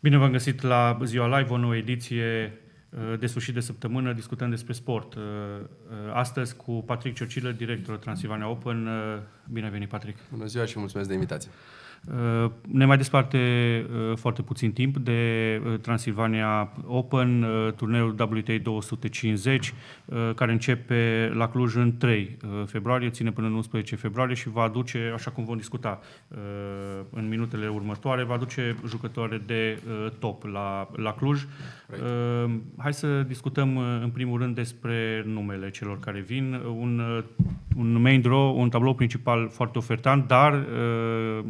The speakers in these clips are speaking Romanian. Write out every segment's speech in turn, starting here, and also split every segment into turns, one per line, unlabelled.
Bine v-am găsit la Ziua Live, o nouă ediție uh, de sfârșit de săptămână, discutăm despre sport. Uh, uh, astăzi cu Patrick Ciocilă, directorul Transilvania Open. Bine venit, Patrick! Bună ziua și mulțumesc de invitație! Uh, ne mai desparte uh, foarte puțin timp de uh, Transilvania Open, turneul WTA 250, care începe la Cluj în 3 februarie, ține până în 11 februarie și va aduce, așa cum vom discuta în minutele următoare, va aduce jucătoare de top la, la Cluj. Right. Hai să discutăm în primul rând despre numele celor care vin. Un, un main draw, un tablou principal foarte ofertant, dar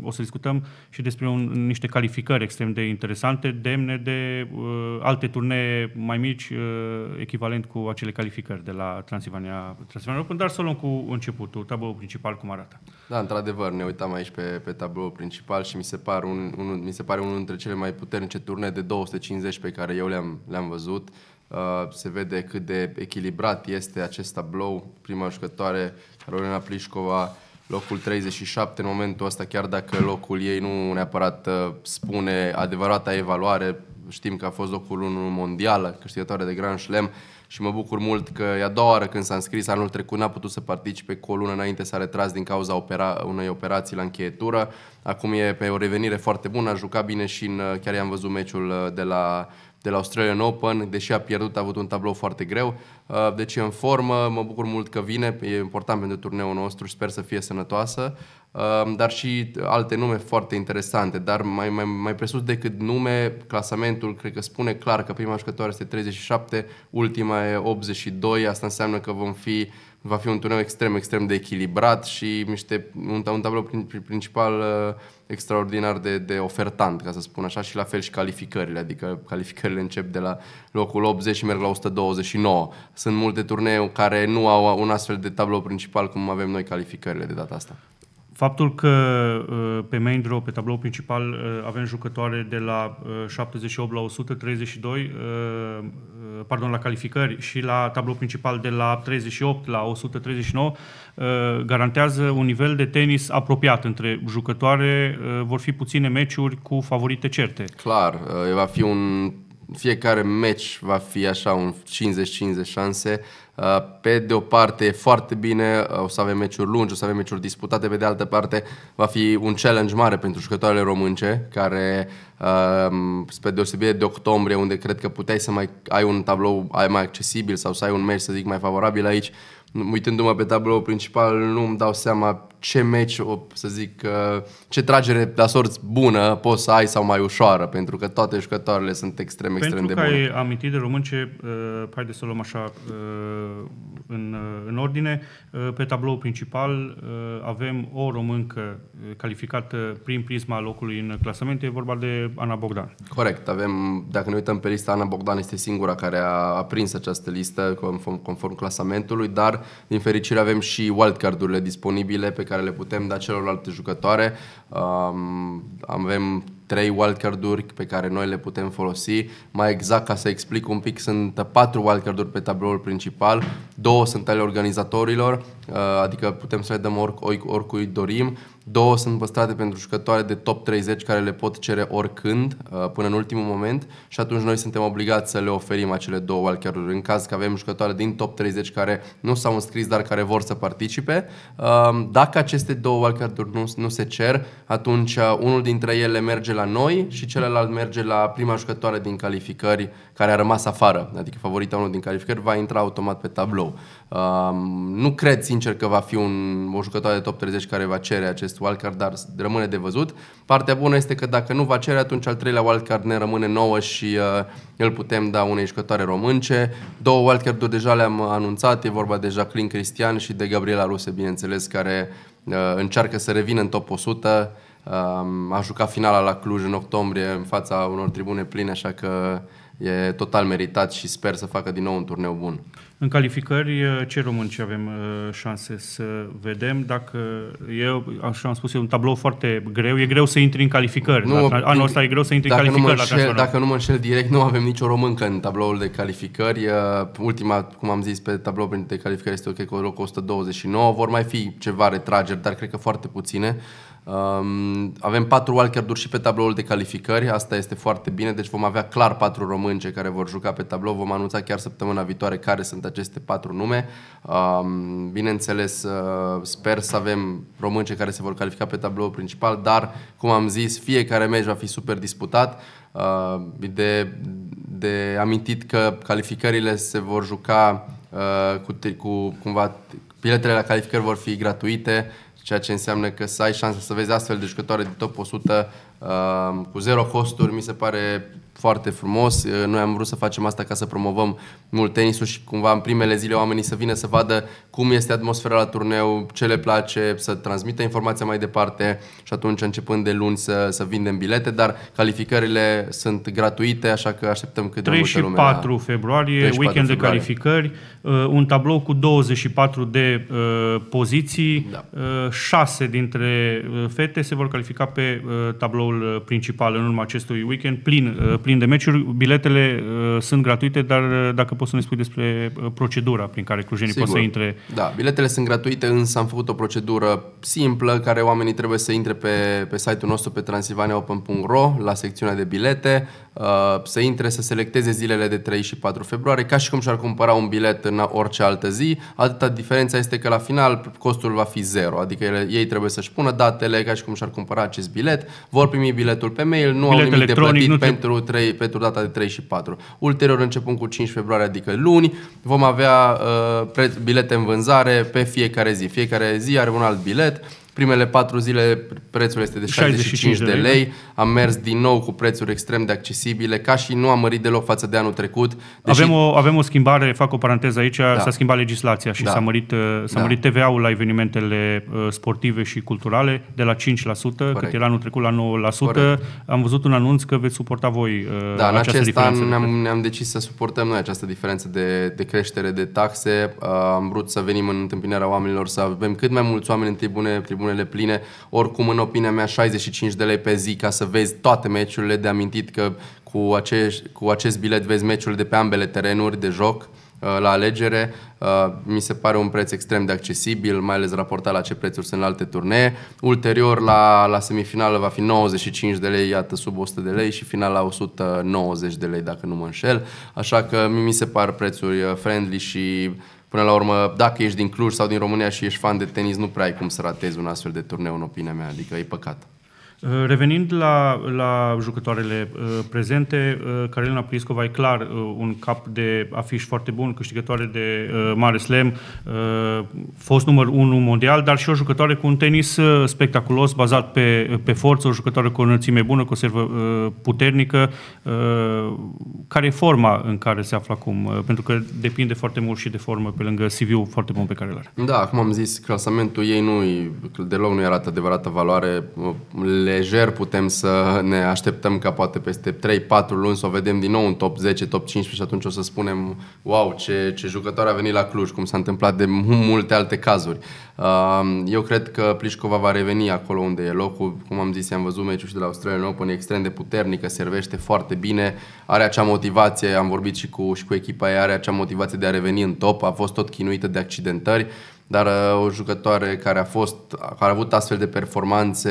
o să discutăm discutăm și despre un, niște calificări extrem de interesante, demne de uh, alte turnee mai mici, uh, echivalent cu acele calificări de la Transilvania, Transilvania Open, dar să o luăm cu începutul, tabloul principal cum arată.
Da, într-adevăr, ne uitam aici pe, pe tabloul principal și mi se, par un, un, mi se pare unul dintre cele mai puternice turnee de 250 pe care eu le-am, le-am văzut. Uh, se vede cât de echilibrat este acest tablou. Prima jucătoare, Carolina Plișcova, locul 37 în momentul ăsta, chiar dacă locul ei nu neapărat uh, spune adevărata evaluare, știm că a fost locul 1 mondial, câștigătoare de Grand Slam și mă bucur mult că e a doua oară când s-a înscris, anul trecut n-a putut să participe, cu o lună înainte s-a retras din cauza opera, unei operații la încheietură, acum e pe o revenire foarte bună, a jucat bine și în, uh, chiar i-am văzut meciul uh, de la de la Australian Open, deși a pierdut, a avut un tablou foarte greu, Uh, deci e în formă, mă bucur mult că vine, e important pentru turneul nostru și sper să fie sănătoasă, uh, dar și alte nume foarte interesante, dar mai, mai, mai presus decât nume, clasamentul cred că spune clar că prima jucătoare este 37, ultima e 82, asta înseamnă că vom fi va fi un turneu extrem, extrem de echilibrat și niște, un, un tablou principal uh, extraordinar de, de ofertant, ca să spun așa, și la fel și calificările, adică calificările încep de la locul 80 și merg la 129. Sunt multe turnee care nu au un astfel de tablou principal cum avem noi calificările de data asta.
Faptul că uh, pe main draw, pe tablou principal, uh, avem jucătoare de la 78 uh, la 132, pardon, la calificări și la tablou principal de la 38 la 139, garantează un nivel de tenis apropiat între jucătoare. Vor fi puține meciuri cu favorite certe.
Clar, va fi un fiecare meci va fi așa un 50-50 șanse. Uh, pe de o parte e foarte bine, uh, o să avem meciuri lungi, o să avem meciuri disputate, pe de altă parte va fi un challenge mare pentru jucătoarele românce, care uh, spre deosebire de octombrie, unde cred că puteai să mai ai un tablou mai accesibil sau să ai un meci, să zic, mai favorabil aici, uitându-mă pe tablou principal, nu îmi dau seama ce meci să zic, uh, ce tragere la sorți bună poți să ai sau mai ușoară, pentru că toate jucătoarele sunt extrem, extrem de bune. Pentru că
ai amintit de românce, uh, haide să luăm așa uh, în, uh, în ordine, uh, pe tablou principal uh, avem o româncă uh, calificată prin prisma locului în clasament, e vorba de Ana Bogdan.
Corect, avem, dacă ne uităm pe lista, Ana Bogdan este singura care a prins această listă conform, conform clasamentului, dar din fericire avem și wildcard-urile disponibile pe care le putem da celorlalte jucătoare. Um, avem trei wildcard-uri pe care noi le putem folosi. Mai exact, ca să explic un pic, sunt patru wildcard-uri pe tabloul principal, două sunt ale organizatorilor, uh, adică putem să le dăm oricui dorim, Două sunt păstrate pentru jucătoare de top 30 care le pot cere oricând, uh, până în ultimul moment și atunci noi suntem obligați să le oferim acele două wildcard-uri. În caz că avem jucătoare din top 30 care nu s-au înscris, dar care vor să participe, um, dacă aceste două wildcard-uri nu, nu se cer, atunci uh, unul dintre ele merge la noi și celălalt merge la prima jucătoare din calificări care a rămas afară, adică favorita unul din calificări va intra automat pe tablou. Um, nu cred sincer că va fi un, o jucătoare de top 30 care va cere acest wildcard, dar rămâne de văzut. Partea bună este că dacă nu va cere, atunci al treilea wildcard ne rămâne nouă și uh, îl putem da unei jucătoare românce. Două wildcard-uri deja le-am anunțat, e vorba de Jacqueline Cristian și de Gabriela Ruse, bineînțeles, care uh, încearcă să revină în top 100. Uh, um, a jucat finala la Cluj în octombrie în fața unor tribune pline, așa că uh, e total meritat și sper să facă din nou un turneu bun.
În calificări, ce români ce avem șanse să vedem? Dacă eu, așa am spus, e un tablou foarte greu. E greu să intri în calificări. Nu, la, anul ăsta e greu să intri în calificări. Nu înșel, la dacă
nu mă înșel direct, nu avem nicio româncă în tabloul de calificări. Ultima, cum am zis, pe tabloul de calificări este, cred că, locul 129. Vor mai fi ceva retrageri, dar cred că foarte puține. Um, avem patru walker-uri și pe tabloul de calificări, asta este foarte bine, deci vom avea clar patru românce care vor juca pe tablou, vom anunța chiar săptămâna viitoare care sunt aceste patru nume. Um, bineînțeles, uh, sper să avem românce care se vor califica pe tablou principal, dar, cum am zis, fiecare meci va fi super disputat. Uh, de, de amintit că calificările se vor juca uh, cu, cu cumva biletele la calificări vor fi gratuite, ceea ce înseamnă că să ai șansa să vezi astfel de jucătoare de top 100 uh, cu zero costuri, mi se pare foarte frumos. Uh, noi am vrut să facem asta ca să promovăm mult tenisul și cumva în primele zile oamenii să vină să vadă cum este atmosfera la turneu, ce le place, să transmită informația mai departe și atunci începând de luni să, să vindem bilete, dar calificările sunt gratuite, așa că așteptăm cât de multă lume. 34 februarie, 34 weekend februarie. de
calificări, uh, un tablou cu 24 de uh, poziții, da. uh, 6 dintre uh, fete se vor califica pe uh, tabloul uh, principal în urma acestui weekend, plin, uh, plin de meciuri. Biletele uh, sunt gratuite, dar dacă poți să ne spui despre procedura prin care clujenii pot să intre
da, biletele sunt gratuite, însă am făcut o procedură simplă care oamenii trebuie să intre pe, pe site-ul nostru pe transilvaniaopen.ro la secțiunea de bilete, uh, să intre să selecteze zilele de 3 și 4 februarie, ca și cum și-ar cumpăra un bilet în orice altă zi. Atâta diferența este că la final costul va fi zero, adică ele, ei trebuie să-și pună datele ca și cum și-ar cumpăra acest bilet, vor primi biletul pe mail, nu bilet au nimic de plătit te... pentru, 3, pentru data de 3 și 4. Ulterior, începând cu 5 februarie, adică luni, vom avea uh, pre- bilete în vânzare vânzare pe fiecare zi. Fiecare zi are un alt bilet, Primele patru zile prețul este de 65, 65 de lei. Da. Am mers din nou cu prețuri extrem de accesibile, ca și nu am mărit deloc față de anul trecut. Deși... Avem,
o, avem o schimbare, fac o paranteză aici, da. s-a schimbat legislația și da. s-a mărit, uh, s-a da. mărit TVA-ul la evenimentele uh, sportive și culturale de la 5% Corect. cât era anul trecut la 9%. Corect. Am văzut un anunț că veți suporta voi uh, da, în acest an ne-am, ne-am
decis să suportăm noi această diferență de, de creștere de taxe. Am vrut să venim în întâmpinarea oamenilor, să avem cât mai mulți oameni în tribune, tribune tribunele pline. Oricum, în opinia mea, 65 de lei pe zi ca să vezi toate meciurile. De amintit că cu, acești, cu acest bilet vezi meciurile de pe ambele terenuri de joc uh, la alegere. Uh, mi se pare un preț extrem de accesibil, mai ales raportat la ce prețuri sunt în alte turnee. Ulterior, la, la semifinală va fi 95 de lei, iată, sub 100 de lei și final la 190 de lei, dacă nu mă înșel. Așa că mi se par prețuri uh, friendly și Până la urmă, dacă ești din Cluj sau din România și ești fan de tenis, nu prea ai cum să ratezi un astfel de turneu, în opinia mea, adică e păcat.
Uh, revenind la, la jucătoarele uh, prezente, uh, Carolina Pliskova e clar uh, un cap de afiș foarte bun, câștigătoare de uh, mare slam, uh, fost număr 1 mondial, dar și o jucătoare cu un tenis uh, spectaculos, bazat pe, pe forță, o jucătoare cu o înălțime bună, cu o servă uh, puternică. Uh, care e forma în care se află acum? Uh, pentru că depinde foarte mult și de formă, pe lângă CV-ul foarte bun pe care îl are.
Da, cum am zis, clasamentul ei nu deloc nu arată adevărată valoare. Uh, lejer putem să ne așteptăm ca poate peste 3-4 luni să o vedem din nou în top 10, top 15 și atunci o să spunem wow, ce, ce jucător a venit la Cluj, cum s-a întâmplat de multe alte cazuri. Eu cred că Plișcova va reveni acolo unde e locul. Cum am zis, am văzut meciul și de la Australia Open, e extrem de puternică, servește foarte bine, are acea motivație, am vorbit și cu, și cu echipa ei, are acea motivație de a reveni în top, a fost tot chinuită de accidentări dar uh, o jucătoare care a fost, care a avut astfel de performanțe,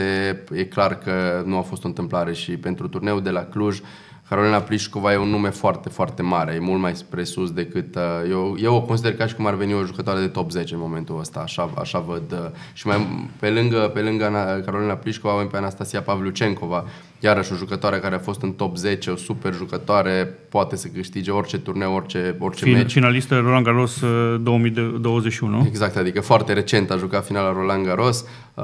e clar că nu a fost o întâmplare și pentru turneul de la Cluj, Carolina Plișcova e un nume foarte, foarte mare, e mult mai spre sus decât... Uh, eu, eu o consider ca și cum ar veni o jucătoare de top 10 în momentul ăsta, așa, așa văd. Uh, și mai pe lângă, pe lângă Carolina Plișcova avem pe Anastasia Pavlucencova, iarăși o jucătoare care a fost în top 10, o super jucătoare, poate să câștige orice turneu, orice, orice fin, meci.
Finalistă Roland Garros 2021. Uh,
exact, adică foarte recent a jucat finala Roland Garros. Uh,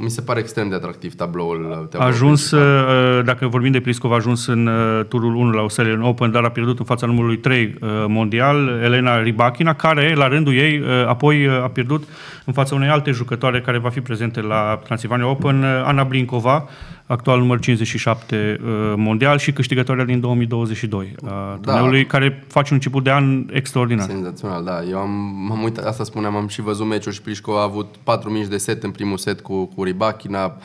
mi se pare extrem de atractiv tabloul. Uh, tabloul a ajuns,
principal. Uh, dacă vorbim de Pliskov, a ajuns în turul 1 la Australian Open, dar a pierdut în fața numărului 3 mondial, Elena Rybakina, care la rândul ei apoi a pierdut în fața unei alte jucătoare care va fi prezente la Transilvania Open, Ana Blinkova, actual număr 57 uh, mondial și câștigătoarea din 2022 uh, da. care face un început de an extraordinar.
Senzațional, da. Eu am, m-am uitat, asta spuneam, am și văzut meciul și Plișco a avut 4 mici de set în primul set cu, cu Ribachina,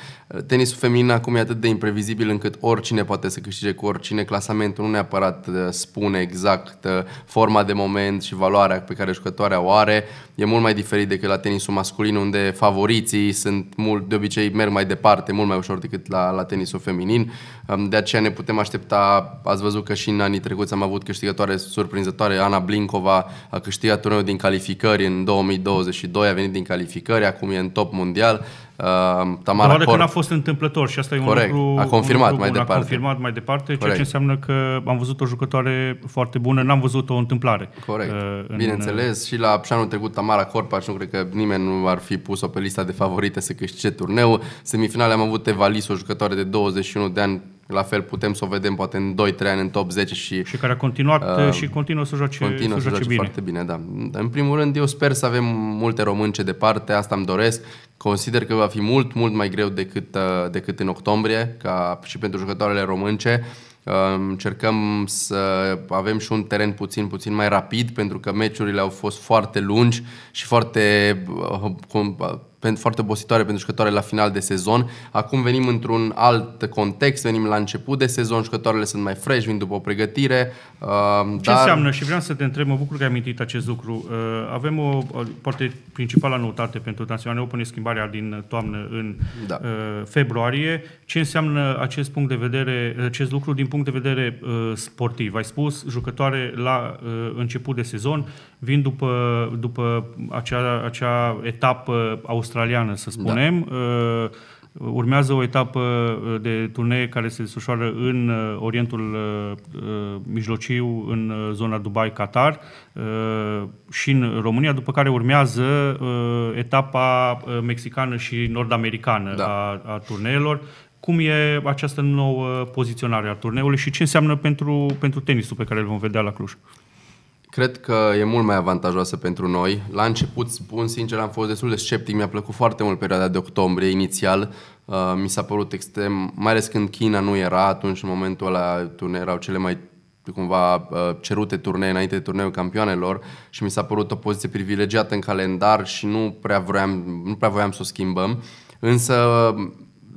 Tenisul feminin acum e atât de imprevizibil încât oricine poate să câștige cu oricine. Clasamentul nu neapărat uh, spune exact uh, forma de moment și valoarea pe care jucătoarea o are. E mult mai diferit decât la tenisul masculin unde favoriții sunt mult, de obicei merg mai departe, mult mai ușor decât la, la tenisul feminin. Um, de aceea ne putem aștepta, ați văzut că și în anii trecuți am avut câștigătoare surprinzătoare. Ana Blinkova a câștigat turneul din calificări în 2022, a venit din calificări, acum e în top mondial. Ehm, Tamara Probabil că n-a fost întâmplător și asta e Corect. un lucru... a confirmat lucru mai bun. departe. A confirmat mai departe, Corect. ceea ce
înseamnă că am văzut o jucătoare foarte bună, n-am văzut o întâmplare. Corect. Uh, Bineînțeles,
în... și la și anul trecut Tamara și nu cred că nimeni nu ar fi pus-o pe lista de favorite să câștige turneul. Semifinale am avut Evalis, o jucătoare de 21 de ani, la fel putem să o vedem poate în 2-3 ani în top 10 și... Și
care a continuat uh, uh și continuă să joace, continuă să joace, joace bine. foarte
bine, da. În primul rând, eu sper să avem multe românce parte asta îmi doresc. Consider că va fi mult, mult mai greu decât, uh, decât în octombrie, ca și pentru jucătoarele românce. Uh, încercăm să avem și un teren puțin, puțin mai rapid, pentru că meciurile au fost foarte lungi și foarte uh, foarte obositoare pentru jucătoare la final de sezon. Acum venim într-un alt context, venim la început de sezon, jucătoarele sunt mai fresh, vin după o pregătire. Uh, Ce dar... înseamnă?
Și vreau să te întreb, mă bucur că ai amintit acest lucru. Uh, avem o, poate principala noutate pentru Naționale Open e schimbarea din toamnă în da. uh, februarie. Ce înseamnă acest punct de vedere, acest lucru din punct de vedere uh, sportiv? Ai spus jucătoare la uh, început de sezon, vin după, după acea, acea etapă austral australiană, să da. spunem. Da. Urmează o etapă uh, de turnee care se desfășoară în uh, Orientul Mijlociu, în zona Dubai-Qatar și în România, după care urmează etapa mexicană și nord-americană da. a, a turneelor. Cum e această nouă poziționare a turneului și ce înseamnă pentru, pentru tenisul pe care îl vom vedea la Cluj?
Cred că e mult mai avantajoasă pentru noi. La început, spun sincer, am fost destul de sceptic, mi-a plăcut foarte mult perioada de octombrie inițial. Uh, mi s-a părut extrem, mai ales când China nu era atunci, în momentul ăla turne erau cele mai cumva uh, cerute turnee înainte de turneul campioanelor și mi s-a părut o poziție privilegiată în calendar și nu prea voiam, nu prea voiam să o schimbăm. Însă,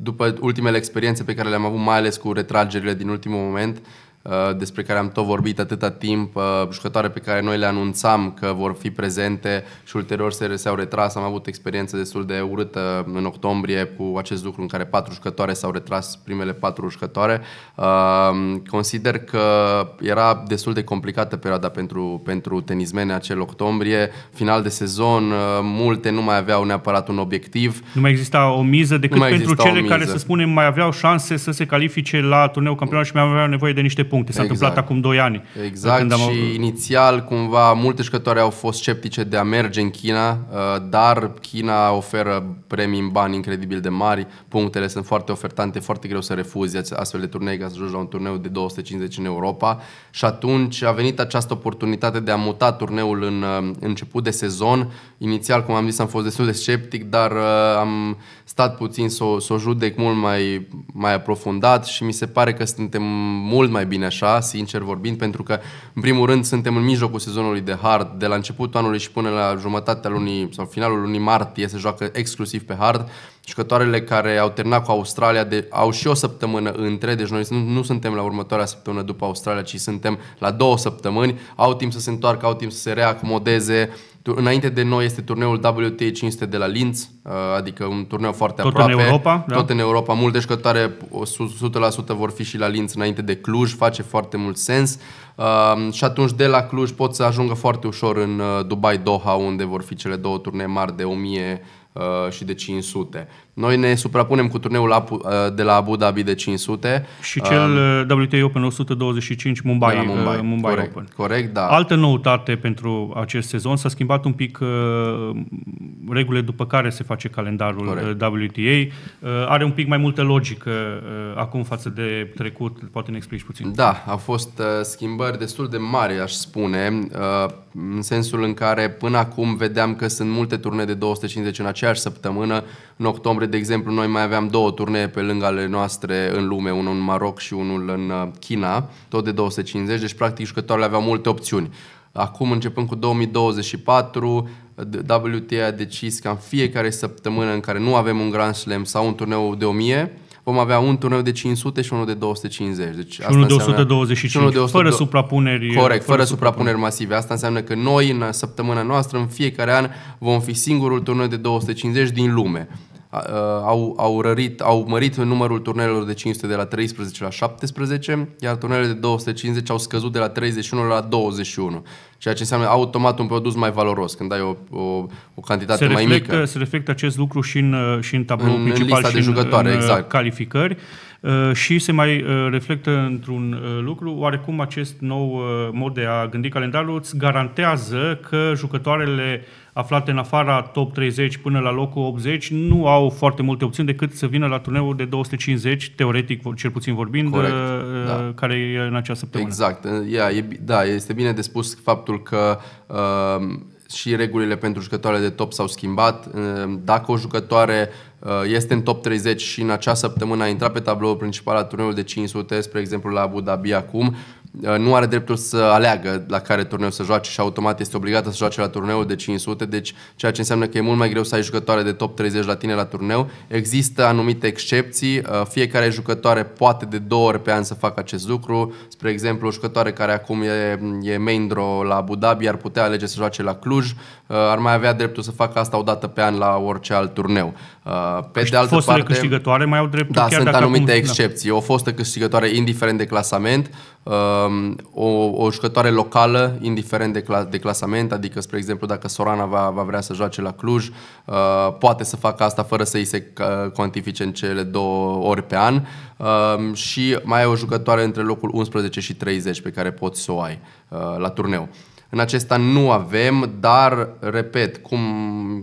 după ultimele experiențe pe care le-am avut, mai ales cu retragerile din ultimul moment, Uh, despre care am tot vorbit atâta timp, uh, jucătoare pe care noi le anunțam că vor fi prezente și ulterior se s-au retras. Am avut experiență destul de urâtă în octombrie cu acest lucru în care patru jucătoare s-au retras, primele patru jucătoare. Uh, consider că era destul de complicată perioada pentru, pentru tenismene acel octombrie, final de sezon, multe nu mai aveau neapărat un obiectiv.
Nu mai exista o miză
decât pentru cele care, să
spunem, mai aveau șanse să se califice la turneul campionat și mai aveau nevoie de niște puncte puncte. S-a exact. întâmplat acum 2 ani. Exact când am... și
inițial cumva multe jucători au fost sceptice de a merge în China, uh, dar China oferă premii în bani incredibil de mari, punctele sunt foarte ofertante, foarte greu să refuzi astfel de turnee ca să joci la un turneu de 250 în Europa și atunci a venit această oportunitate de a muta turneul în, uh, început de sezon. Inițial, cum am zis, am fost destul de sceptic, dar uh, am stat puțin să o, să o judec mult mai, mai aprofundat și mi se pare că suntem mult mai bine așa, sincer vorbind, pentru că, în primul rând, suntem în mijlocul sezonului de hard. De la începutul anului și până la jumătatea lunii sau finalul lunii martie se joacă exclusiv pe hard. Jucătoarele care au terminat cu Australia de, au și o săptămână între, deci noi nu, nu suntem la următoarea săptămână după Australia, ci suntem la două săptămâni. Au timp să se întoarcă, au timp să se reacomodeze, Înainte de noi este turneul WTA 500 de la Linz, uh, adică un turneu foarte tot aproape. Da. Tot în Europa? Da? în Europa. de jucătoare 100% vor fi și la Linz înainte de Cluj, face foarte mult sens. Uh, și atunci de la Cluj pot să ajungă foarte ușor în uh, Dubai Doha, unde vor fi cele două turnee mari de 1000 și de 500. Noi ne suprapunem cu turneul uh, de la Abu Dhabi de 500.
Și cel um, uh, WTA Open 125 Mumbai, Mumbai. Uh, Mumbai, Mumbai corect, Open. Corect, da. Altă noutate pentru acest sezon, s-a schimbat un pic uh, regulile după care se face calendarul corect. Uh, WTA. Uh, are un pic mai multă logică uh, acum față de trecut, poate ne explici puțin.
Da, au fost uh, schimbări destul de mari, aș spune, uh, în sensul în care până acum vedeam că sunt multe turnee de 250 în aceeași săptămână, în octombrie ore, de exemplu, noi mai aveam două turnee pe lângă ale noastre în lume, unul în Maroc și unul în uh, China, tot de 250, deci practic jucătoarele aveau multe opțiuni. Acum, începând cu 2024, WTA a decis că în fiecare săptămână în care nu avem un Grand Slam sau un turneu de 1000, vom avea un turneu de 500 și unul de 250. Deci și unul de 125, și unul de 100, fără suprapuneri. Corect, fără, fără suprapuneri masive. Asta înseamnă că noi, în săptămâna noastră, în fiecare an, vom fi singurul turneu de 250 din lume. Ă, au, au, rărit, au mărit numărul turneelor de 500 de la 13 la 17, iar turnelele de 250 au scăzut de la 31 la 21, ceea ce înseamnă automat un produs mai valoros, când ai o, o, o cantitate reflectă, mai mică.
Se reflectă acest lucru și în, ă, și în tabloul în, principal în lista și de jucătoare, în, ă, exact. calificări. Uh, și se mai uh, reflectă într-un uh, lucru, oarecum acest nou mod de a gândi calendarul îți garantează că jucătoarele aflate în afara top 30 până la locul 80 nu au foarte multe opțiuni decât să vină la turneul de 250, teoretic, cel puțin vorbind, Corect, uh, da. care e în această săptămână.
Exact. Yeah, e, da, este bine de spus faptul că uh, și regulile pentru jucătoare de top s-au schimbat. Dacă o jucătoare uh, este în top 30 și în acea săptămână a intrat pe tabloul principal al turneului de 500, spre exemplu la Abu Dhabi acum, Uh, nu are dreptul să aleagă la care turneu să joace și automat este obligată să joace la turneu de 500, deci ceea ce înseamnă că e mult mai greu să ai jucătoare de top 30 la tine la turneu. Există anumite excepții, uh, fiecare jucătoare poate de două ori pe an să facă acest lucru. Spre exemplu, o jucătoare care acum e, e main draw la Abu Dhabi ar putea alege să joace la Cluj, uh, ar mai avea dreptul să facă asta o dată pe an la orice alt turneu. Pe deci de altă fostele parte, câștigătoare mai au dreptul da, chiar sunt dacă anumite acum, excepții. Da. O fostă câștigătoare indiferent de clasament, Um, o, o jucătoare locală, indiferent de, cla- de clasament, adică, spre exemplu, dacă Sorana va, va vrea să joace la Cluj, uh, poate să facă asta fără să îi se uh, cuantifice în cele două ori pe an uh, și mai ai o jucătoare între locul 11 și 30 pe care poți să o ai uh, la turneu. În acesta nu avem, dar, repet, cum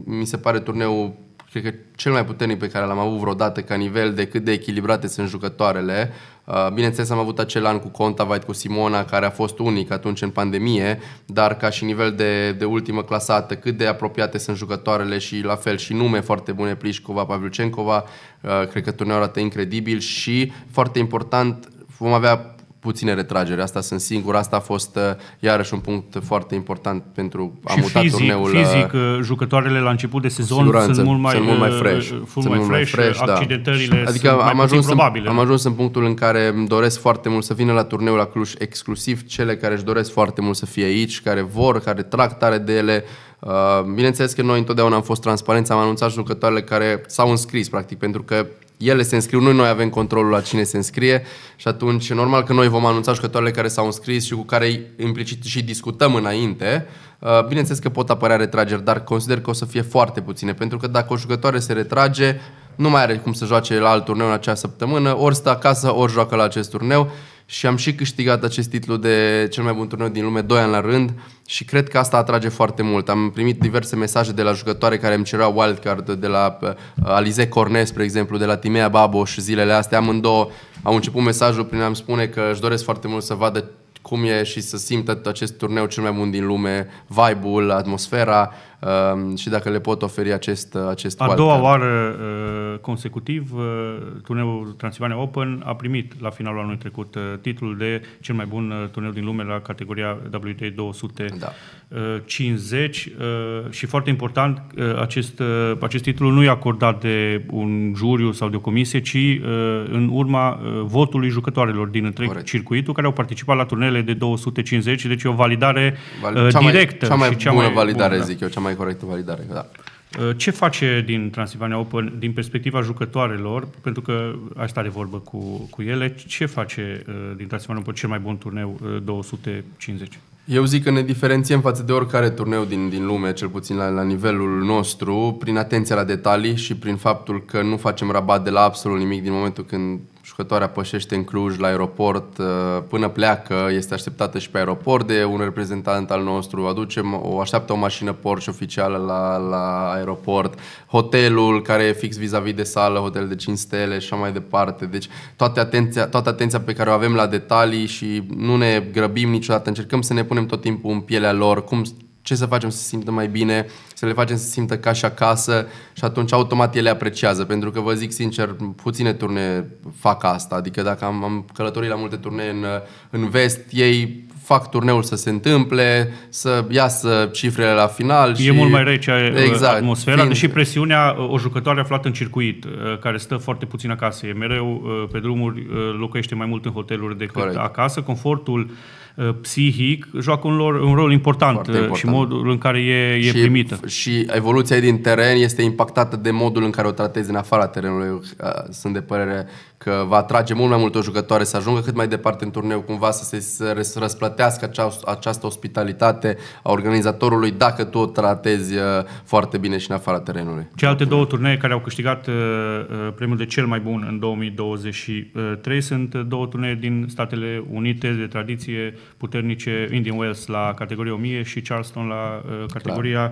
mi se pare turneul cred că cel mai puternic pe care l-am avut vreodată ca nivel de cât de echilibrate sunt jucătoarele. Uh, bineînțeles, am avut acel an cu Contavait, cu Simona, care a fost unic atunci în pandemie, dar ca și nivel de, de ultimă clasată, cât de apropiate sunt jucătoarele și la fel și nume foarte bune, Plișcova, Pavlucencova, uh, cred că turneul arată incredibil și foarte important vom avea puține retrageri. Asta sunt singur. Asta a fost uh, iarăși un punct foarte important pentru a muta fizic, turneul. Uh, fizic,
uh, jucătoarele la început de sezon sunt mult mai, sunt mult mai fresh. Sunt mult mai fresh, fresh da. accidentările adică sunt am mai ajuns probabile. În, am
ajuns în punctul în care îmi doresc foarte mult să vină la turneul la Cluj exclusiv cele care își doresc foarte mult să fie aici, care vor, care trag tare de ele Uh, bineînțeles că noi întotdeauna am fost transparenți, am anunțat jucătoarele care s-au înscris, practic, pentru că ele se înscriu, noi noi avem controlul la cine se înscrie și atunci normal că noi vom anunța jucătoarele care s-au înscris și cu care implicit și discutăm înainte. Uh, bineînțeles că pot apărea retrageri, dar consider că o să fie foarte puține, pentru că dacă o jucătoare se retrage, nu mai are cum să joace la alt turneu în acea săptămână, ori stă acasă, ori joacă la acest turneu și am și câștigat acest titlu de cel mai bun turneu din lume 2 ani la rând și cred că asta atrage foarte mult. Am primit diverse mesaje de la jucătoare care îmi cereau wildcard, de la uh, Alize Cornes, spre exemplu, de la Timea și zilele astea. Amândouă au început mesajul prin a-mi spune că își doresc foarte mult să vadă cum e și să simtă acest turneu cel mai bun din lume, vibe-ul, atmosfera, Ehm, și dacă le pot oferi acest, acest A doua
oară uh, consecutiv, uh, turneul Transilvania Open a primit la finalul anului trecut uh, titlul de cel mai bun uh, turneu din lume la categoria WTA 250 da. uh, și foarte important, uh, acest, uh, acest titlu nu e acordat de un juriu sau de o comisie, ci uh, în urma uh, votului jucătoarelor din întreg Corect. circuitul care au participat la turnele de 250, deci e o validare uh, cea directă. Mai, cea mai și cea bună mai validare,
bună. zic eu, cea mai mai corectă validare, da.
Ă, ce face din Transilvania Open din perspectiva jucătoarelor, pentru că aș sta de vorbă cu, cu ele, ce face ă, din Transilvania Open cel mai bun turneu 250? Ă,
Eu zic că ne diferențiem față de oricare turneu din, din lume, cel puțin la, la nivelul nostru, prin atenția la detalii și prin faptul că nu facem rabat de la absolut nimic din momentul când jucătoarea pășește în Cluj, la aeroport, uh, până pleacă, este așteptată și pe aeroport de un reprezentant al nostru, aducem, o așteaptă o mașină Porsche oficială la, la aeroport, hotelul care e fix vis-a-vis de sală, hotel de 5 stele și așa mai departe. Deci toată atenția, toată atenția pe care o avem la detalii și nu ne grăbim niciodată, încercăm să ne punem tot timpul în pielea lor, cum, ce să facem să se simtă mai bine, să le facem să se simtă ca și acasă și atunci automat ele apreciază, pentru că vă zic sincer, puține turne fac asta, adică dacă am, am călătorit la multe turnee în, în vest, ei fac turneul să se întâmple, să iasă cifrele la final. E și... mult mai rece uh, exact, atmosfera, fiind... deși
presiunea, uh, o jucătoare aflată în circuit, uh, care stă foarte puțin acasă, e mereu pe drumuri, locuiește mai mult în hoteluri decât Corect. acasă, confortul Uh, psihic joacă un, lor, un rol important, uh, important și modul în care e, e și, primită. Și
evoluția din teren este impactată de modul în care o tratezi în afara terenului. Uh, sunt de părere că va atrage mult mai multe jucătoare să ajungă cât mai departe în turneu, cumva să se răsplătească această, ospitalitate a organizatorului dacă tu o tratezi uh, foarte bine și în afara terenului.
alte două turnee care au câștigat uh, uh, premiul de cel mai bun în 2023 sunt două turnee din Statele Unite de tradiție puternice, Indian Wells la categoria 1000 și Charleston la categoria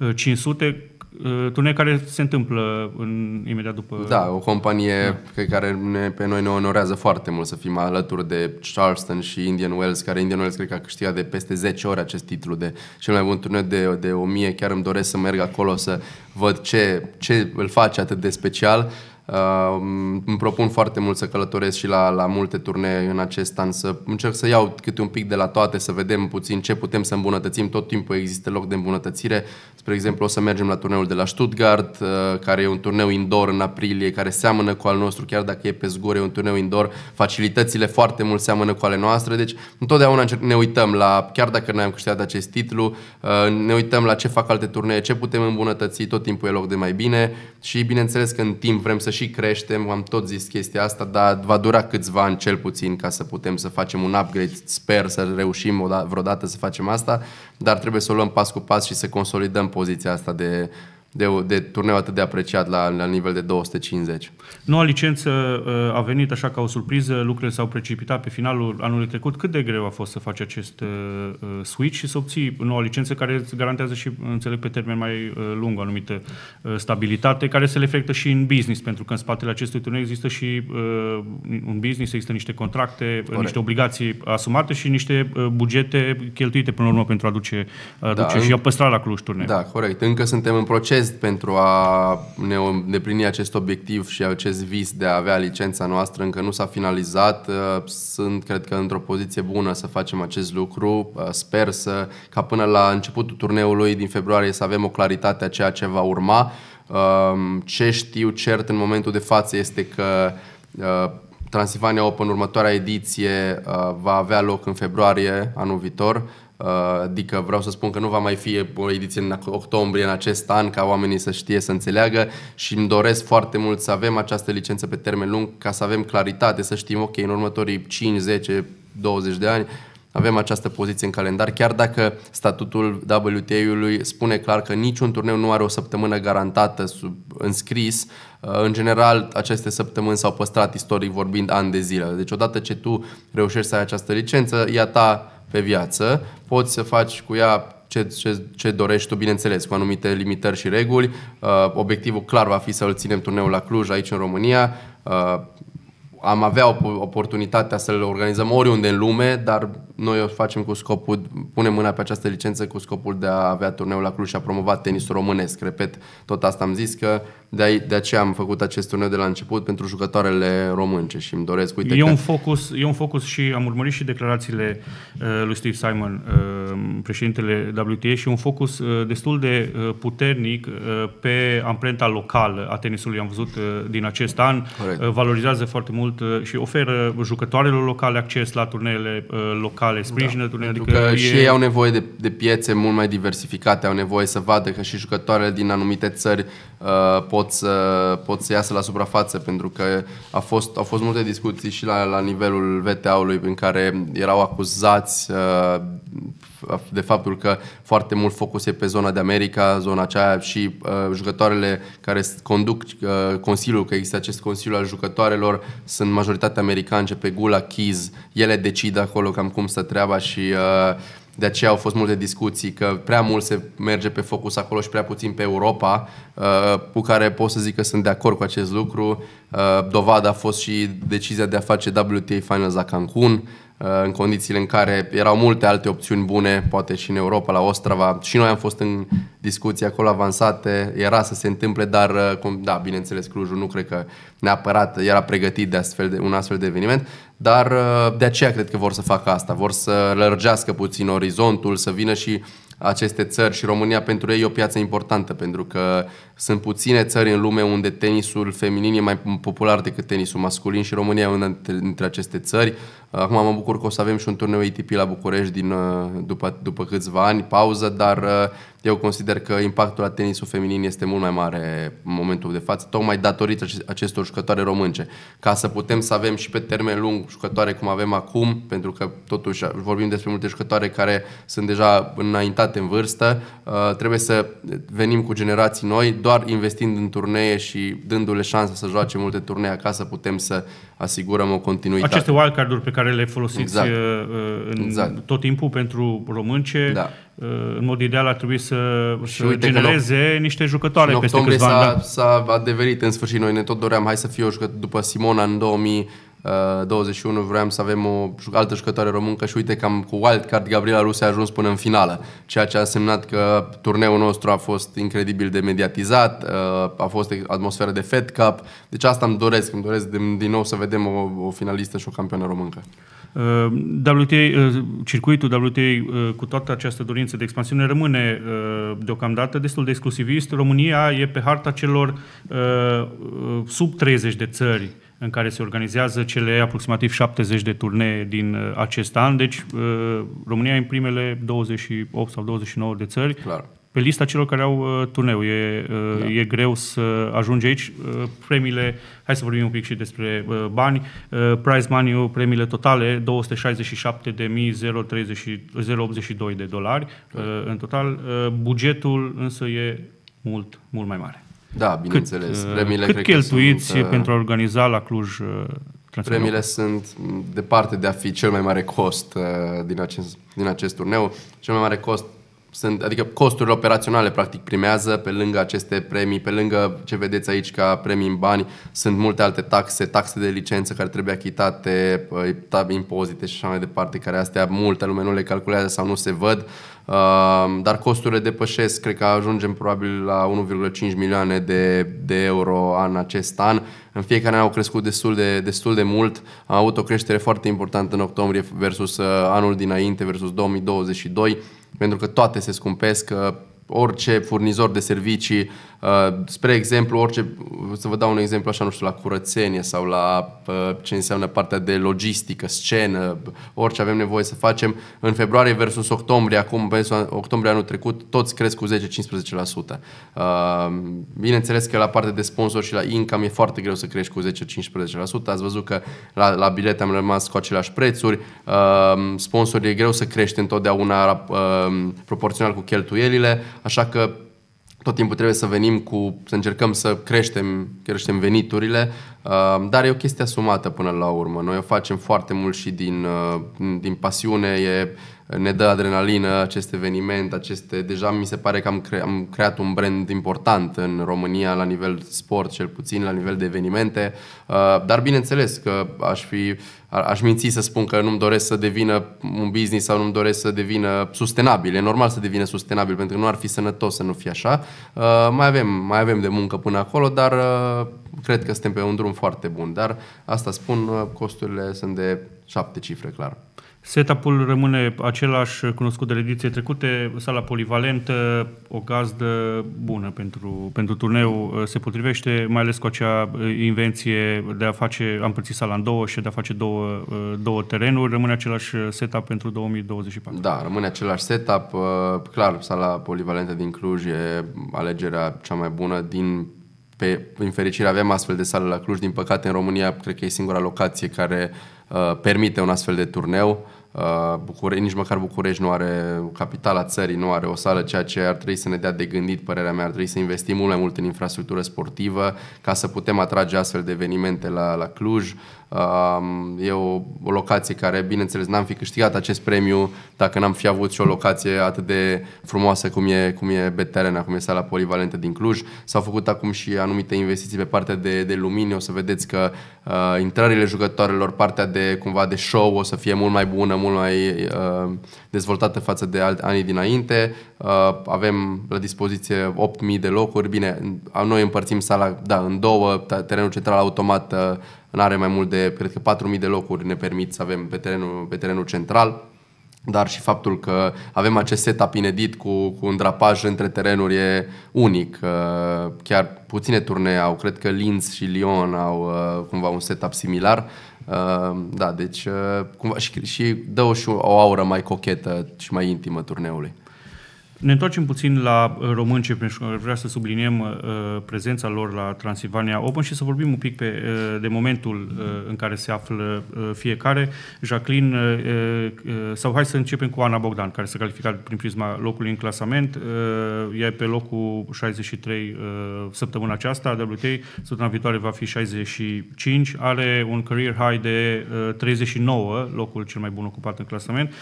Clar. 500 Uh, Turnee care se întâmplă în, imediat după... Da, o
companie da. care ne, pe noi ne onorează foarte mult să fim alături de Charleston și Indian Wells, care Indian Wells cred că a câștigat de peste 10 ori acest titlu de cel mai bun turneu de, de 1000. Chiar îmi doresc să merg acolo să văd ce, ce îl face atât de special Uh, îmi propun foarte mult să călătoresc și la, la multe turnee în acest an, să încerc să iau câte un pic de la toate, să vedem puțin ce putem să îmbunătățim. Tot timpul există loc de îmbunătățire. Spre exemplu, o să mergem la turneul de la Stuttgart, uh, care e un turneu indoor în aprilie, care seamănă cu al nostru, chiar dacă e pe zgure, e un turneu indoor. Facilitățile foarte mult seamănă cu ale noastre, deci întotdeauna ne uităm la, chiar dacă noi am câștigat acest titlu, uh, ne uităm la ce fac alte turnee, ce putem îmbunătăți, tot timpul e loc de mai bine și bineînțeles că în timp vrem să și creștem, am tot zis chestia asta, dar va dura câțiva ani cel puțin ca să putem să facem un upgrade. Sper să reușim vreodată să facem asta, dar trebuie să o luăm pas cu pas și să consolidăm poziția asta de de, de turneu atât de apreciat la, la nivel de 250.
Noua licență uh, a venit așa ca o surpriză, lucrurile s-au precipitat pe finalul anului trecut. Cât de greu a fost să faci acest uh, uh, switch și să obții noua licență care îți garantează și, înțeleg, pe termen mai lung o anumită stabilitate, care se reflectă și în business, pentru că în spatele acestui turneu există și un business, există niște contracte, Corect. niște obligații asumate și niște bugete cheltuite până la urmă pentru a duce, a duce da, și a păstra la Cluj turneu. Da,
corect. Încă suntem în proces invest pentru a ne îndeplini acest obiectiv și acest vis de a avea licența noastră. Încă nu s-a finalizat. Uh, sunt, cred că, într-o poziție bună să facem acest lucru. Uh, sper să, ca până la începutul turneului din februarie să avem o claritate a ceea ce va urma. Uh, ce știu cert în momentul de față este că Transilvania Open, următoarea ediție, va avea loc în februarie anul viitor Uh, adică vreau să spun că nu va mai fi o ediție în octombrie în acest an ca oamenii să știe, să înțeleagă și îmi doresc foarte mult să avem această licență pe termen lung ca să avem claritate, să știm, ok, în următorii 5, 10, 20 de ani avem această poziție în calendar, chiar dacă statutul WTA-ului spune clar că niciun turneu nu are o săptămână garantată sub, înscris, uh, în general, aceste săptămâni s-au păstrat istoric vorbind ani de zile. Deci odată ce tu reușești să ai această licență, ea ta pe viață, poți să faci cu ea ce, ce, ce dorești tu, bineînțeles, cu anumite limitări și reguli. Uh, obiectivul clar va fi să-l ținem turneul la Cluj, aici în România. Uh, am avea op- oportunitatea să-l organizăm oriunde în lume, dar noi o facem cu scopul, punem mâna pe această licență cu scopul de a avea turneul la Cluj și a promova tenisul românesc. Repet, tot asta am zis că de, a, de aceea am făcut acest turneu de la început pentru jucătoarele românce și îmi doresc. Uite e, că... un
focus, e un focus și am urmărit și declarațiile uh, lui Steve Simon, uh, președintele WTA, și un focus uh, destul de uh, puternic uh, pe amprenta locală a tenisului. Am văzut uh, din acest an, uh, valorizează foarte mult uh, și oferă jucătoarelor locale acces la turneele uh, locale locale, da. sprijină da. Pentru adică că e... și ei au
nevoie de, de piețe mult mai diversificate, au nevoie să vadă că și jucătoarele din anumite țări uh, pot, să, pot să iasă la suprafață, pentru că a fost, au fost multe discuții și la, la nivelul VTA-ului în care erau acuzați uh, de faptul că foarte mult focus e pe zona de America, zona aceea și uh, jucătoarele care conduc uh, Consiliul, că există acest Consiliu al jucătoarelor, sunt majoritatea americane pe Gula, Keys, ele decid acolo cam cum să treaba și uh, de aceea au fost multe discuții că prea mult se merge pe focus acolo și prea puțin pe Europa, uh, cu care pot să zic că sunt de acord cu acest lucru. Uh, dovada a fost și decizia de a face WTA Finals la Cancun, Uh, în condițiile în care erau multe alte opțiuni bune, poate și în Europa, la Ostrava. Și noi am fost în discuții acolo avansate, era să se întâmple, dar, uh, cum, da, bineînțeles, Clujul nu cred că neapărat era pregătit de, astfel de un astfel de eveniment, dar uh, de aceea cred că vor să facă asta, vor să lărgească puțin orizontul, să vină și aceste țări și România pentru ei e o piață importantă, pentru că sunt puține țări în lume unde tenisul feminin e mai popular decât tenisul masculin și România e una dintre aceste țări. Acum mă bucur că o să avem și un turneu ATP la București din, uh, după, după câțiva ani, pauză, dar uh, eu consider că impactul la tenisul feminin este mult mai mare în momentul de față, tocmai datorită acestor jucătoare românce. Ca să putem să avem și pe termen lung jucătoare cum avem acum, pentru că totuși vorbim despre multe jucătoare care sunt deja înaintate în vârstă, uh, trebuie să venim cu generații noi, doar investind în turnee și dându-le șansa să joace multe turnee ca să putem să asigurăm o continuitate. Aceste
wildcard-uri pe care le folosiți exact. Uh, uh, în exact. tot timpul pentru românce, da. Uh, în mod ideal ar trebui să, și să genereze că, niște jucătoare peste câțiva ani.
s-a, da. s-a adeverit în sfârșit. Noi ne tot doream, hai să fie o jucătoare. După Simona în 2000 21 uh, vroiam să avem o altă jucătoare româncă și uite că cu wildcard Gabriela Rusia a ajuns până în finală, ceea ce a semnat că turneul nostru a fost incredibil de mediatizat, uh, a fost atmosferă de Fed Cup, deci asta îmi doresc, îmi doresc din, din nou să vedem o, o finalistă și o campionă româncă.
Uh, WTA, circuitul WTA cu toată această dorință de expansiune rămâne deocamdată destul de exclusivist. România e pe harta celor sub 30 de țări în care se organizează cele aproximativ 70 de turnee din uh, acest an. Deci, uh, România în primele 28 sau 29 de țări. Clar. Pe lista celor care au uh, turneu. E, da. e greu să ajungi aici. Premiile, hai să vorbim un pic și despre bani. Prize money premiile totale, 267.082 de dolari da. în total. Bugetul însă e mult, mult mai mare. Da, bineînțeles. Cât, Premiile cât cred cheltuiți că sunt, uh, pentru a organiza la Cluj Premiile uh,
sunt departe de a fi cel mai mare cost uh, din acest, din acest turneu. Cel mai mare cost sunt, adică costurile operaționale practic primează pe lângă aceste premii, pe lângă ce vedeți aici ca premii în bani, sunt multe alte taxe, taxe de licență care trebuie achitate, păi, impozite și așa mai departe, care astea multă lume nu le calculează sau nu se văd dar costurile depășesc, cred că ajungem probabil la 1,5 milioane de, de euro an acest an. În fiecare an au crescut destul de, destul de mult, am avut o creștere foarte importantă în octombrie versus uh, anul dinainte, versus 2022, pentru că toate se scumpesc, uh, orice furnizor de servicii Uh, spre exemplu, orice, să vă dau un exemplu așa, nu știu, la curățenie sau la uh, ce înseamnă partea de logistică, scenă, orice avem nevoie să facem. În februarie versus octombrie, acum, octombrie anul trecut, toți cresc cu 10-15%. Uh, bineînțeles că la partea de sponsor și la income e foarte greu să crești cu 10-15%. Ați văzut că la, la bilete am rămas cu aceleași prețuri. sponsorii e greu să crești întotdeauna proporțional cu cheltuielile, așa că tot timpul trebuie să venim cu, să încercăm să creștem, creștem veniturile, uh, dar e o chestie asumată până la urmă. Noi o facem foarte mult și din, uh, din pasiune, e, ne dă adrenalină acest eveniment, aceste... Deja mi se pare că am, cre- am creat un brand important în România la nivel sport, cel puțin, la nivel de evenimente, uh, dar bineînțeles că aș fi aș minți să spun că nu-mi doresc să devină un business sau nu-mi doresc să devină sustenabil. E normal să devină sustenabil, pentru că nu ar fi sănătos să nu fie așa. Uh, mai, avem, mai avem de muncă până acolo, dar uh, cred că suntem pe un drum foarte bun. Dar asta spun, uh, costurile sunt de șapte cifre, clar.
Setup-ul rămâne același cunoscut de ediție trecute, sala polivalentă, o gazdă bună pentru, pentru turneu uh, se potrivește, mai ales cu acea uh, invenție de a face, am părțit sala în două și de a face două, uh, două terenuri, rămâne același setup pentru 2024.
Da, rămâne același setup, clar, sala polivalentă din Cluj e alegerea cea mai bună din pe, în fericire avem astfel de sală la Cluj, din păcate în România cred că e singura locație care uh, permite un astfel de turneu. Uh, Uh, Bucure- nici măcar București nu are, capitala țării nu are o sală, ceea ce ar trebui să ne dea de gândit, părerea mea, ar trebui să investim mult mai mult în infrastructură sportivă ca să putem atrage astfel de evenimente la, la Cluj. E o, o locație care, bineînțeles, n-am fi câștigat acest premiu dacă n-am fi avut și o locație atât de frumoasă cum e, cum e Arena, cum e sala polivalentă din Cluj. S-au făcut acum și anumite investiții pe partea de, de lumini. O să vedeți că uh, intrările jucătoarelor, partea de cumva de show o să fie mult mai bună, mult mai uh, dezvoltată față de alt, anii dinainte. Uh, avem la dispoziție 8.000 de locuri. Bine, noi împărțim sala da, în două, terenul central automat uh, nu are mai mult de, cred că 4.000 de locuri ne permit să avem pe terenul, pe terenul central dar și faptul că avem acest setup inedit cu, cu un drapaj între terenuri e unic. Uh, chiar puține turnee au, cred că Linz și Lyon au uh, cumva un setup similar. Uh, da, deci cumva și, și dă și o aură mai cochetă și mai intimă turneului.
Ne întoarcem puțin la uh, pentru uh, că vreau să subliniem uh, uh, prezența lor la Transilvania Open și să vorbim un pic pe, uh, de momentul uh, în care se află fiecare. Jacqueline, sau hai să începem cu Ana Bogdan, care s-a calificat prin prisma locului în clasament. Ea e pe locul 63 săptămâna aceasta, WTA, săptămâna viitoare va fi 65, are un career high de 39, locul cel mai bun ocupat în clasament.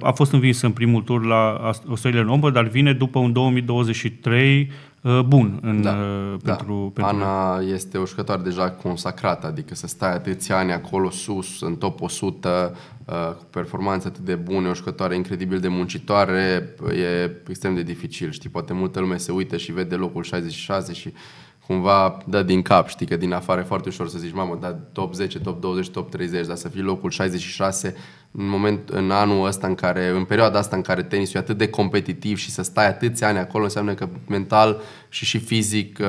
A fost învinsă în primul tur la în ombră, dar vine după un 2023 uh, bun în, da, pentru, uh, da. pentru...
Ana este o jucătoare deja consacrată, adică să stai atâți ani acolo sus, în top 100, uh, cu performanțe atât de bune, o jucătoare incredibil de muncitoare, e extrem de dificil, știi, poate multă lume se uită și vede locul 66 și cumva dă din cap, știi că din afară e foarte ușor să zici, mamă, dar top 10, top 20, top 30, dar să fii locul 66 în, moment, în anul ăsta în care, în perioada asta în care tenisul e atât de competitiv și să stai atâți ani acolo înseamnă că mental și și fizic uh,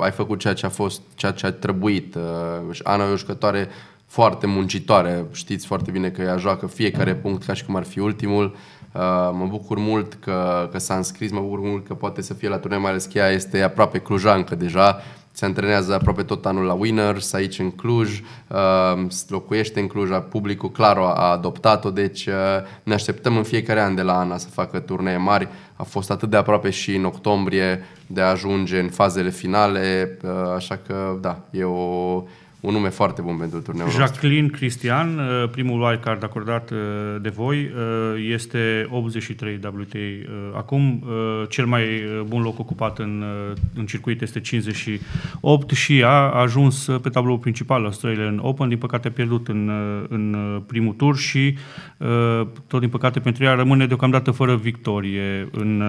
ai făcut ceea ce a fost, ceea ce a trebuit. Uh, Ana e o jucătoare foarte muncitoare, știți foarte bine că ea joacă fiecare punct ca și cum ar fi ultimul, uh, Uh, mă bucur mult că, că s-a înscris, mă bucur mult că poate să fie la turneu, mai ales că ea este aproape clujancă deja, se antrenează aproape tot anul la Winners, aici în Cluj, uh, locuiește în Cluj, publicul clar a adoptat-o, deci uh, ne așteptăm în fiecare an de la Ana să facă turnee mari. A fost atât de aproape și în octombrie de a ajunge în fazele finale, uh, așa că da, e o, un nume foarte bun pentru turneul Jacqueline
nostru. Cristian, uh, primul wildcard acordat uh, de voi, uh, este 83 WTA. Acum, cel mai bun loc ocupat în, în circuit este 58 și a ajuns pe tabloul principal Australian Open. Din păcate a pierdut în, în primul tur și, tot din păcate pentru ea, rămâne deocamdată fără victorie în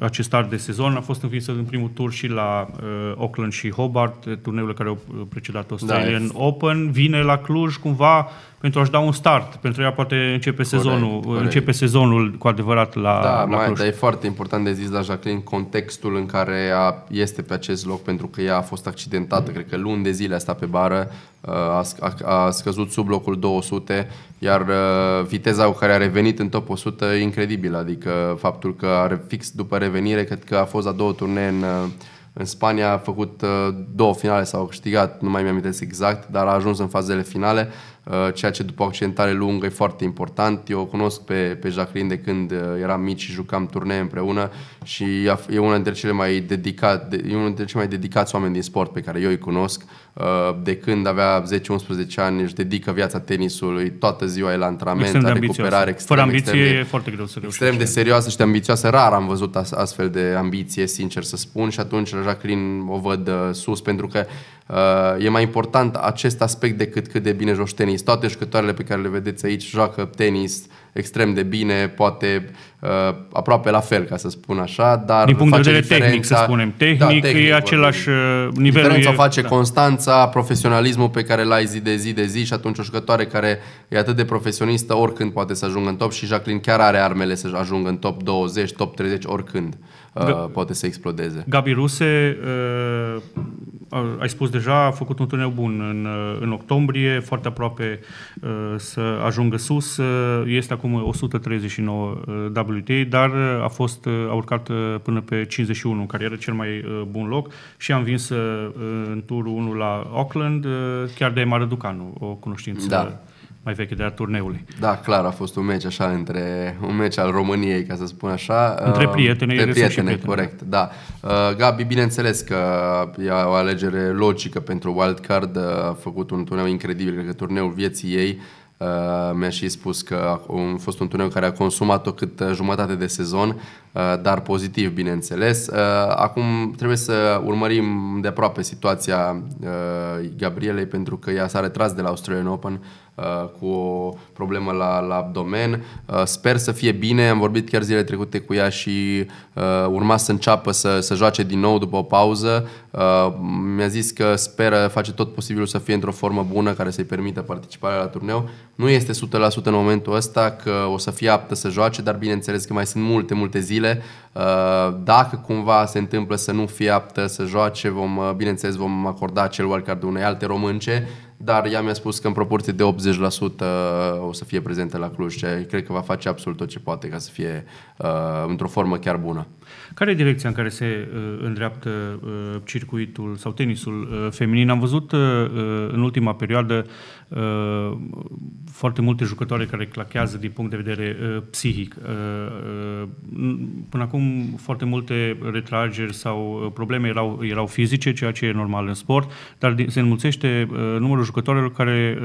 acest start de sezon. A fost învinsă în primul tur și la Auckland și Hobart, turneurile care au precedat Australia. Da finalele în Open, vine la Cluj cumva pentru a-și da un start. Pentru ea poate începe corect, sezonul, corect. începe sezonul cu adevărat la, da, la mai, Cluj. Da, e
foarte important de zis la da, Jacqueline contextul în care ea este pe acest loc, pentru că ea a fost accidentată, mm-hmm. cred că luni de zile a stat pe bară, uh, a, a, a scăzut sub locul 200, iar uh, viteza cu care a revenit în top 100 e incredibilă, adică faptul că are fix după revenire, cred că a fost a două turnee în uh, în Spania a făcut uh, două finale sau a câștigat, nu mai mi-am exact, dar a ajuns în fazele finale. Uh, ceea ce după accentare lungă e foarte important. Eu o cunosc pe, pe Jacqueline de când uh, eram mici și jucam turnee împreună și e una dintre cele mai dedicat, e unul dintre mai dedicați oameni din sport pe care eu îi cunosc. Uh, de când avea 10-11 ani își dedică viața tenisului, toată ziua e la antrenament, extrem la recuperare. Extrem, Fără ambiție extrem
de, e foarte greu să reușești. Extrem de
serioasă și de ambițioasă. Rar am văzut astfel de ambiție, sincer să spun, și atunci Jacqueline o văd sus pentru că uh, e mai important acest aspect decât cât de bine joci tenis tenis. Toate jucătoarele pe care le vedeți aici joacă tenis extrem de bine, poate uh, aproape la fel, ca să spun așa, dar Din punct de vedere tehnic, să spunem. Tehnic, da, tehnic e
același uh, nivel. Diferența e, face da.
constanța, profesionalismul pe care l-ai zi de zi de zi și atunci o jucătoare care e atât de profesionistă, oricând poate să ajungă în top și Jacqueline chiar are armele să ajungă în top 20, top 30, oricând uh, G- poate să explodeze.
Gabi Ruse, uh, ai spus deja, a făcut un turneu bun în, uh, în octombrie, foarte aproape uh, să ajungă sus. Uh, este acum 139 uh, WTA, dar uh, a fost uh, a urcat uh, până pe 51, care era cel mai bun loc și am vins în turul 1 la Auckland, chiar de Mare Ducanu, o cunoștință da mai veche de la turneului.
Da, clar, a fost un meci așa între un meci al României, ca să spun așa. Între prietene, între prietene, prietene, corect, da. Gabi, bineînțeles că e o alegere logică pentru wildcard, a făcut un turneu incredibil, cred că turneul vieții ei Uh, mi-a și spus că a fost un turneu care a consumat-o cât uh, jumătate de sezon, Uh, dar pozitiv, bineînțeles. Uh, acum trebuie să urmărim de aproape situația uh, Gabrielei pentru că ea s-a retras de la Australian Open cu o problemă la, la abdomen. Sper să fie bine, am vorbit chiar zilele trecute cu ea și urma să înceapă să, să joace din nou după o pauză. Mi-a zis că speră, face tot posibilul să fie într-o formă bună care să-i permită participarea la turneu. Nu este 100% în momentul ăsta că o să fie aptă să joace, dar bineînțeles că mai sunt multe, multe zile zile. Uh, dacă cumva se întâmplă să nu fie aptă să joace, vom, uh, bineînțeles vom acorda acel wildcard unei alte românce, dar ea mi-a spus că în proporție de 80% uh, o să fie prezentă la Cluj și cred că va face absolut tot ce poate ca să fie uh, într-o formă chiar bună.
Care e direcția în care se uh, îndreaptă uh, circuitul sau tenisul uh, feminin? Am văzut uh, în ultima perioadă uh, Uh, foarte multe jucătoare care clachează din punct de vedere uh, psihic. Uh, uh până acum foarte multe retrageri sau uh, probleme erau, erau fizice, ceea ce e normal în sport, dar se înmulțește numărul jucătorilor care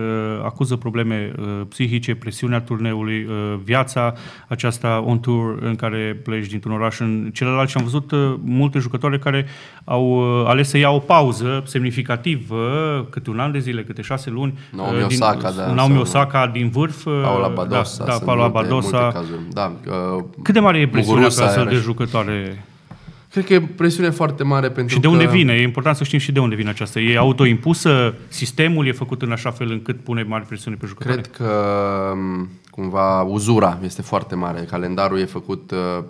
acuză probleme psihice, presiunea turneului, viața aceasta on tour în care pleci dintr-un oraș în celălalt și am văzut multe jucătoare care au ales să ia o pauză semnificativă, câte un an de zile, câte șase luni, 9 Naomi din, Osaka, da. Naomi Osaka din vârf. Paula uh, Badosa. Da, da Paula Badosa. Multe, Da, uh, Cât de mare e presiunea ca să de jucătoare?
Cred că e presiune foarte mare pentru Și de unde că...
vine? E important să știm și de unde vine aceasta. E autoimpusă? Sistemul e făcut în așa fel încât pune mari presiune pe jucători? Cred
că um, cumva uzura este foarte mare. Calendarul e făcut uh,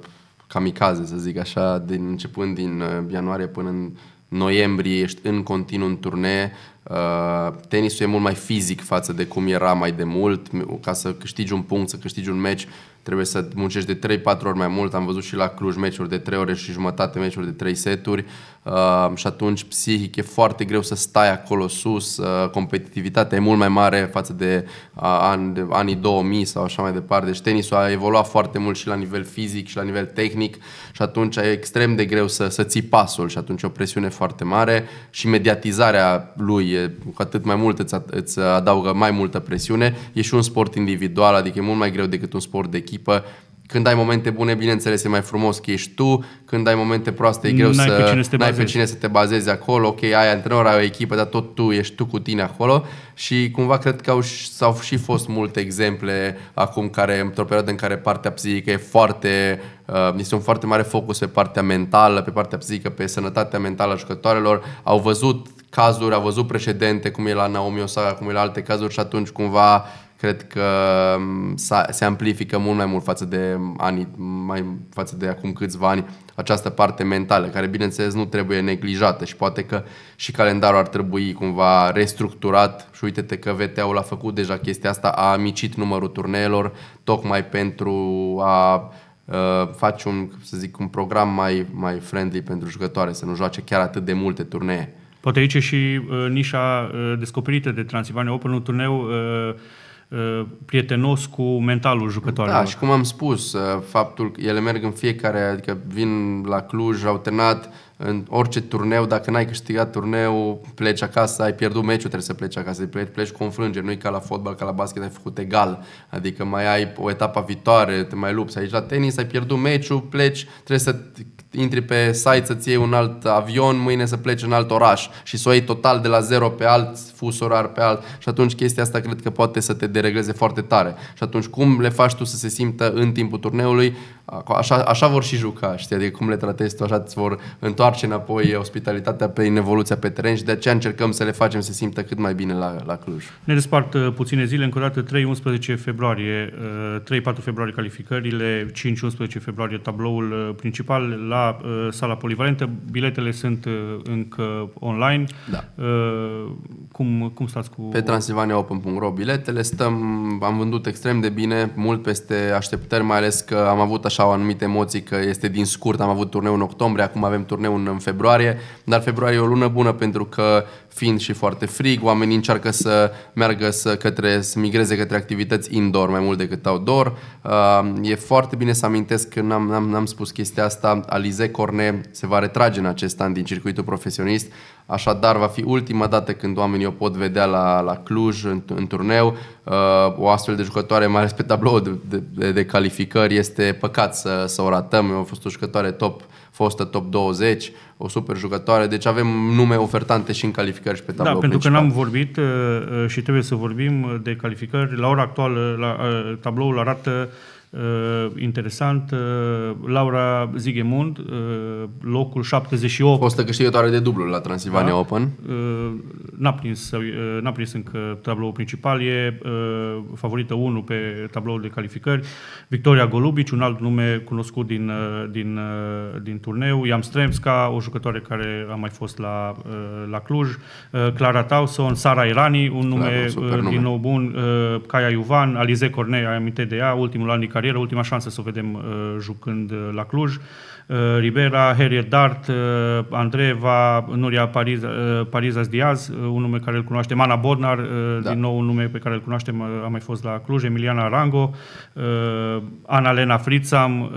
kamikaze, să zic așa, din începând din uh, ianuarie până în noiembrie ești în continuu în turnee, Uh, tenisul e mult mai fizic față de cum era mai de mult. Ca să câștigi un punct, să câștigi un meci, trebuie să muncești de 3-4 ori mai mult. Am văzut și la Cluj meciuri de 3 ore și jumătate, meciuri de 3 seturi uh, și atunci psihic e foarte greu să stai acolo sus, uh, competitivitatea e mult mai mare față de, uh, an, de anii 2000 sau așa mai departe. Deci tenisul a evoluat foarte mult și la nivel fizic și la nivel tehnic și atunci e extrem de greu să, să ții pasul și atunci e o presiune foarte mare și mediatizarea lui e cu atât mai mult îți, îți adaugă mai multă presiune. E și un sport individual, adică e mult mai greu decât un sport de echipă echipă. Când ai momente bune, bineînțeles, e mai frumos că ești tu. Când ai momente proaste, e greu n-ai să, pe cine să te n-ai bazezi. pe cine să te bazezi acolo. Ok, ai antrenor, ai o echipă, dar tot tu ești tu cu tine acolo. Și cumva cred că au, s-au și fost multe exemple acum care, într-o perioadă în care partea psihică e foarte, uh, este un foarte mare focus pe partea mentală, pe partea psihică, pe sănătatea mentală a jucătoarelor. Au văzut cazuri, au văzut precedente, cum e la Naomi Osaka, cum e la alte cazuri și atunci cumva cred că mm, se amplifică mult mai mult față de ani, mai față de acum câțiva ani această parte mentală, care bineînțeles nu trebuie neglijată și poate că și calendarul ar trebui cumva restructurat și uite-te că VTA-ul a făcut deja chestia asta, a amicit numărul turneelor tocmai pentru a Uh, face un, să zic, un program mai, mai friendly pentru jucătoare, să nu joace chiar atât de multe turnee.
Poate aici și uh, nișa uh, descoperită de Transilvania Open, un turneu uh, Uh, prietenos cu mentalul jucătorilor. Da, și cum
am spus, uh, faptul că ele merg în fiecare, adică vin la Cluj, au terminat în orice turneu, dacă n-ai câștigat turneul, pleci acasă, ai pierdut meciul, trebuie să pleci acasă, pleci, pleci cu înfrângeri, nu e ca la fotbal, ca la basket, ai făcut egal, adică mai ai o etapă viitoare, te mai lupți aici la tenis, ai pierdut meciul, pleci, trebuie să intri pe site să-ți iei un alt avion, mâine să pleci în alt oraș și să o iei total de la zero pe alt fus orar pe alt și atunci chestia asta cred că poate să te deregleze foarte tare. Și atunci cum le faci tu să se simtă în timpul turneului? Așa, așa vor și juca, știi? Adică cum le tratezi tu, așa îți vor întoarce înapoi ospitalitatea prin evoluția pe teren și de aceea încercăm să le facem să simtă cât mai bine la, la Cluj.
Ne despart uh, puține zile, încă o dată 3-11 februarie, 3-4 uh, februarie calificările, 5-11 februarie tabloul uh, principal la sala polivalentă. Biletele sunt încă online. Da. Cum, cum stați cu... Pe
transilvaniaopen.ro biletele stăm, am vândut extrem de bine, mult peste așteptări, mai ales că am avut așa așa o anumită emoții că este din scurt, am avut turneu în octombrie, acum avem turneu în, în februarie, dar februarie e o lună bună pentru că fiind și foarte frig, oamenii încearcă să meargă să, către, să migreze către activități indoor mai mult decât outdoor. Uh, e foarte bine să amintesc că n-am, n-am, n-am spus chestia asta, Alize Corne se va retrage în acest an din circuitul profesionist, așadar va fi ultima dată când oamenii o pot vedea la, la Cluj, în, în turneu. Uh, o astfel de jucătoare, mai ales pe tablou de, de, de calificări, este păcat să, să o ratăm. A fost o jucătoare top, fostă top 20, o super jucătoare, deci avem nume ofertante și în calificări și pe da, tablou Da, pentru principal. că
n-am vorbit uh, uh, și trebuie să vorbim uh, de calificări. La ora actuală la, tabloul arată uh, interesant, uh, Laura Zigemund, uh, locul 78. Fostă câștigătoare de dublu la Transilvania da? Open. Uh, n-a, prins, uh, n-a prins încă tabloul principal, e uh, favorită 1 pe tabloul de calificări. Victoria Golubici, un alt nume cunoscut din, uh, din, uh, din turneu. Iam Stremska, o jucătoare care a mai fost la, uh, la Cluj. Uh, Clara Tauson, Sara Irani, un nume, Clar, un uh, din nou bun. Uh, Caia Iuvan, Alize Cornei, aminte de ea, ultimul an din carieră, ultima șansă să o vedem uh, jucând uh, la Cluj. Eh, Ribera, Harriet Dart, eh, Andreeva, Nuria Pariz, eh, Parizas Diaz, un nume care îl cunoaștem, Ana Bodnar, da. din nou un nume pe care îl cunoaștem, a mai fost la Cluj, Emiliana Arango, Ana Lena Frițam,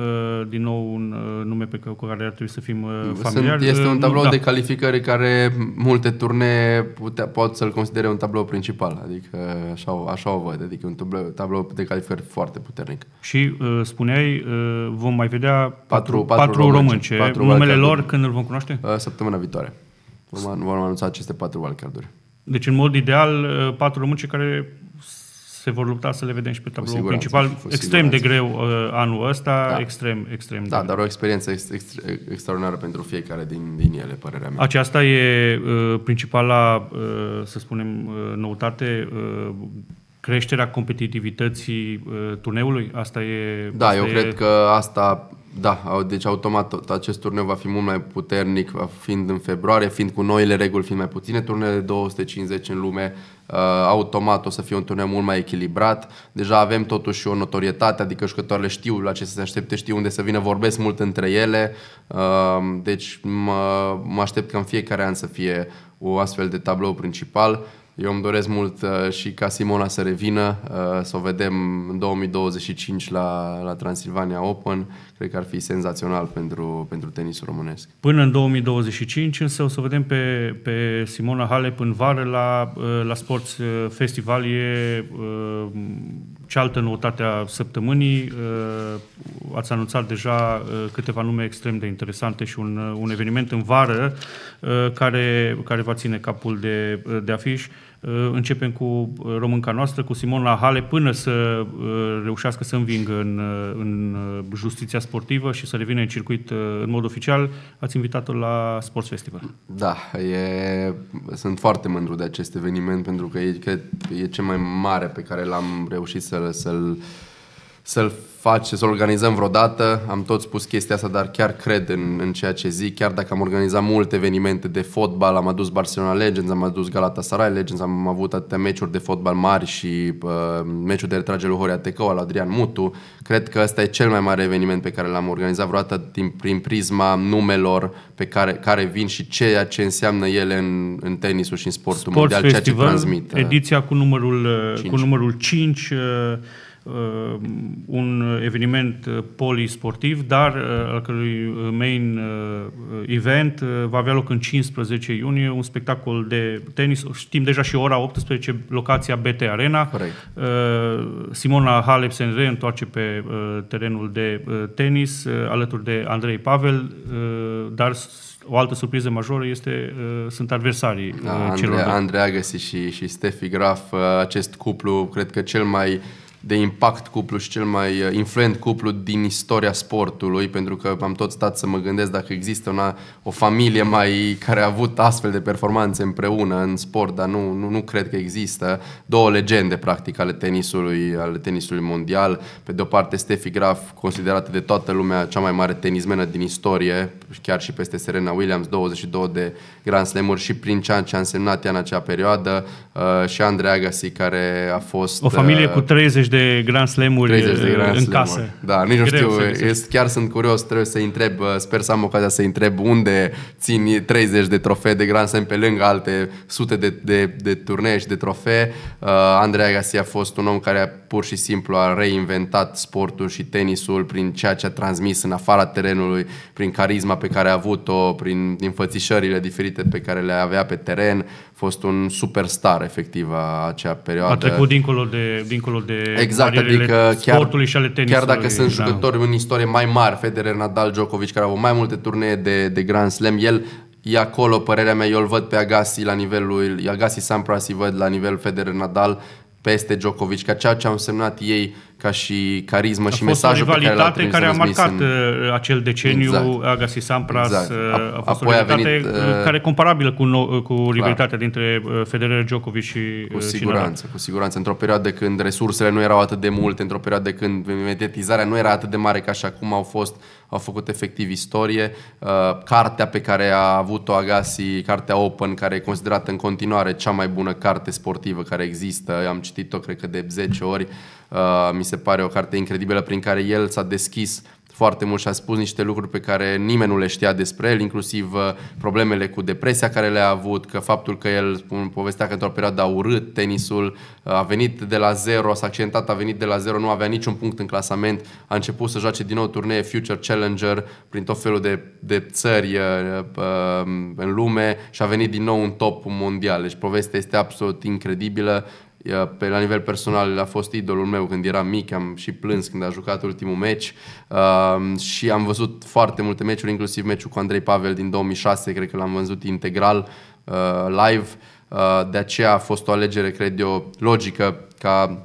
din nou un nume pe care ar trebui să fim familiari. Sunt, este un tablou da. de
calificări care multe turnee putea, pot să-l considere un tablou principal, adică așa, așa o văd, adică un tablou, tablou de calificări foarte puternic.
Și spuneai, vom mai vedea patru, patru, patru patru români, ce Patru Numele lor când îl vom cunoaște?
Uh, săptămâna viitoare. Vom, vom anunța aceste patru valcarduri.
Deci, în mod ideal, uh, patru românce care se vor lupta să le vedem și pe tabloul principal. Extrem de greu uh, anul ăsta, da.
extrem, extrem de Da, dar o experiență ex- ex- extraordinară pentru fiecare din, din ele, părerea mea.
Aceasta e uh, principala, uh, să spunem, uh, noutate, uh, creșterea competitivității uh, turneului? Asta e... Da, asta eu e... cred
că asta da, deci automat acest turneu va fi mult mai puternic fiind în februarie, fiind cu noile reguli, fiind mai puține turnele de 250 în lume, uh, automat o să fie un turneu mult mai echilibrat. Deja avem totuși o notorietate, adică jucătoarele știu la ce să se aștepte, știu unde să vină, vorbesc mult între ele. Uh, deci mă, mă aștept ca în fiecare an să fie o astfel de tablou principal. Eu îmi doresc mult uh, și ca Simona să revină, să o vedem în 2025 la, la Transilvania Open cred că ar fi senzațional pentru, pentru tenisul românesc.
Până în 2025, însă o să vedem pe, pe Simona Halep în vară la, uh, la Sports uh, Festival. E uh, cealaltă noutate a săptămânii. Ați anunțat deja câteva nume extrem de interesante și un, un eveniment în vară care, care va ține capul de, de afiș. Uh, începem cu uh, românca noastră, cu Simon la Hale, până să uh, reușească să învingă în, în justiția sportivă și să revină în circuit în mod oficial. Ați invitat-o la Sports Festival.
Da, e, sunt foarte mândru de acest eveniment pentru că e, cred, e cel mai mare pe care l-am reușit să, să-l să-l face, să-l organizăm vreodată. Am tot spus chestia asta, dar chiar cred în, în ceea ce zic. Chiar dacă am organizat multe evenimente de fotbal, am adus Barcelona Legends, am adus Galatasaray Legends, am avut atâtea meciuri de fotbal mari și uh, meciul de retragere lui Horia Tecău al Adrian Mutu. Cred că ăsta e cel mai mare eveniment pe care l-am organizat vreodată din, prin prisma numelor pe care, care vin și ceea ce înseamnă ele în, în tenisul și în sportul Sports mondial, Festival, ceea ce transmit. Uh, ediția
cu numărul 5. Uh, cu numărul 5 uh, Uh, un eveniment uh, polisportiv, dar uh, al cărui main event va avea loc în 15 iunie, un spectacol de tenis. Știm deja și ora 18, locația BT Arena. Uh, Simona Halep se întoarce pe terenul de tenis alături de Andrei Pavel, dar o altă surpriză majoră este uh, sunt adversarii uh, celor Andrei,
Andrei Agassi și, și Steffi Graf, uh, acest cuplu, cred că cel mai uh, de impact cuplu și cel mai uh, influent cuplu din istoria sportului, pentru că am tot stat să mă gândesc dacă există una, o familie mai care a avut astfel de performanțe împreună în sport, dar nu, nu, nu cred că există. Două legende, practic, ale tenisului, ale tenisului mondial. Pe de o parte, Steffi Graf, considerată de toată lumea cea mai mare tenismenă din istorie, chiar și peste Serena Williams, 22 de Grand Slam-uri și prin ceea ce a însemnat ea în acea perioadă, uh, și Andre Agassi, care a fost... O familie uh, cu
30 30 de Grand Slam-uri 30 de uh, Grand în Slam-uri. casă. Da, nici nu știu,
este, chiar sunt curios, trebuie să întreb, uh, sper să am ocazia să întreb unde țin 30 de trofee de Grand Slam pe lângă alte sute de, de, de turnee și de trofee. Uh, Andrei Agassi a fost un om care a, pur și simplu a reinventat sportul și tenisul prin ceea ce a transmis în afara terenului, prin carisma pe care a avut-o, prin înfățișările diferite pe care le avea pe teren fost un superstar efectiv a acea perioadă. A trecut dincolo
de dincolo de exact, adică sportului chiar, și ale tenisului. Chiar dacă sunt da. jucători
da. în istorie mai mari, Federer, Nadal, Djokovic, care au avut mai multe turnee de, de Grand Slam, el e acolo, părerea mea, eu îl văd pe Agassi la nivelul lui, Agassi Sampras îi văd la nivel Federer, Nadal, peste Djokovic, ca ceea ce au însemnat ei ca și carismă a și mesajul pe care l-a trimis care a marcat în...
Uh, acel deceniu exact. Agassi Sampras exact. Uh, a, a fost Apoi o rivalitate a venit, uh, care e comparabilă cu, no, cu rivalitatea clar. dintre Federer, Djokovic și Cu siguranță,
și cu siguranță. Într-o perioadă când resursele nu erau atât de multe, într-o perioadă când mediatizarea nu era atât de mare ca și acum au fost au făcut efectiv istorie. Cartea pe care a avut-o Agassi, cartea Open, care e considerată în continuare cea mai bună carte sportivă care există, am citit-o cred că de 10 ori, mi se pare o carte incredibilă prin care el s-a deschis foarte mult și a spus niște lucruri pe care nimeni nu le știa despre el, inclusiv uh, problemele cu depresia care le-a avut, că faptul că el spun, povestea că într-o perioadă a urât tenisul, uh, a venit de la zero, s-a accidentat, a venit de la zero, nu avea niciun punct în clasament, a început să joace din nou turnee Future Challenger prin tot felul de, de țări uh, în lume și a venit din nou în top mondial. Deci povestea este absolut incredibilă pe la nivel personal a fost idolul meu când eram mic, am și plâns când a jucat ultimul meci uh, și am văzut foarte multe meciuri, inclusiv meciul cu Andrei Pavel din 2006, cred că l-am văzut integral uh, live, uh, de aceea a fost o alegere, cred eu, logică ca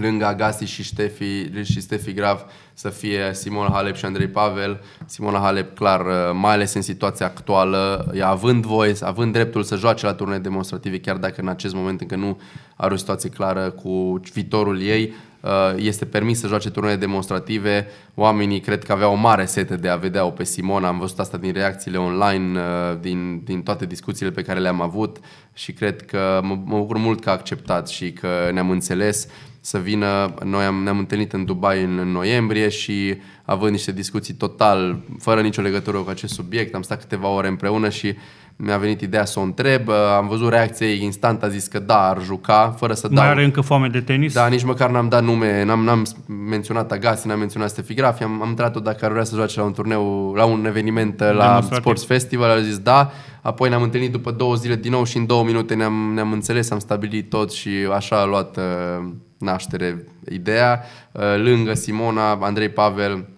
lângă Agassi și Ștefi, și Stefi Grav să fie Simona Halep și Andrei Pavel. Simona Halep, clar, uh, mai ales în situația actuală, ea având voie, având dreptul să joace la turnee demonstrative, chiar dacă în acest moment încă nu are o situație clară cu viitorul ei, uh, este permis să joace turnee demonstrative. Oamenii cred că aveau o mare sete de a vedea-o pe Simona. Am văzut asta din reacțiile online, uh, din, din toate discuțiile pe care le-am avut și cred că mă, mă bucur mult că a acceptat și că ne-am înțeles să vină. Noi am, ne-am întâlnit în Dubai în, în noiembrie și având niște discuții total, fără nicio legătură cu acest subiect, am stat câteva ore împreună și mi-a venit ideea să o întreb, uh, am văzut reacția ei instant, a zis că da, ar juca, fără să dau... Nu are încă foame de tenis? Da, nici măcar n-am dat nume, n-am, n-am menționat Agassi, n-am menționat Stefigrafi, am, am întrebat-o dacă ar vrea să joace la un turneu, la un eveniment, uh, la Sports Festival, a zis da, apoi ne-am întâlnit după două zile din nou și în două minute ne-am, ne-am înțeles, am stabilit tot și așa a luat... Uh, naștere ideea. Uh, lângă Simona, Andrei Pavel,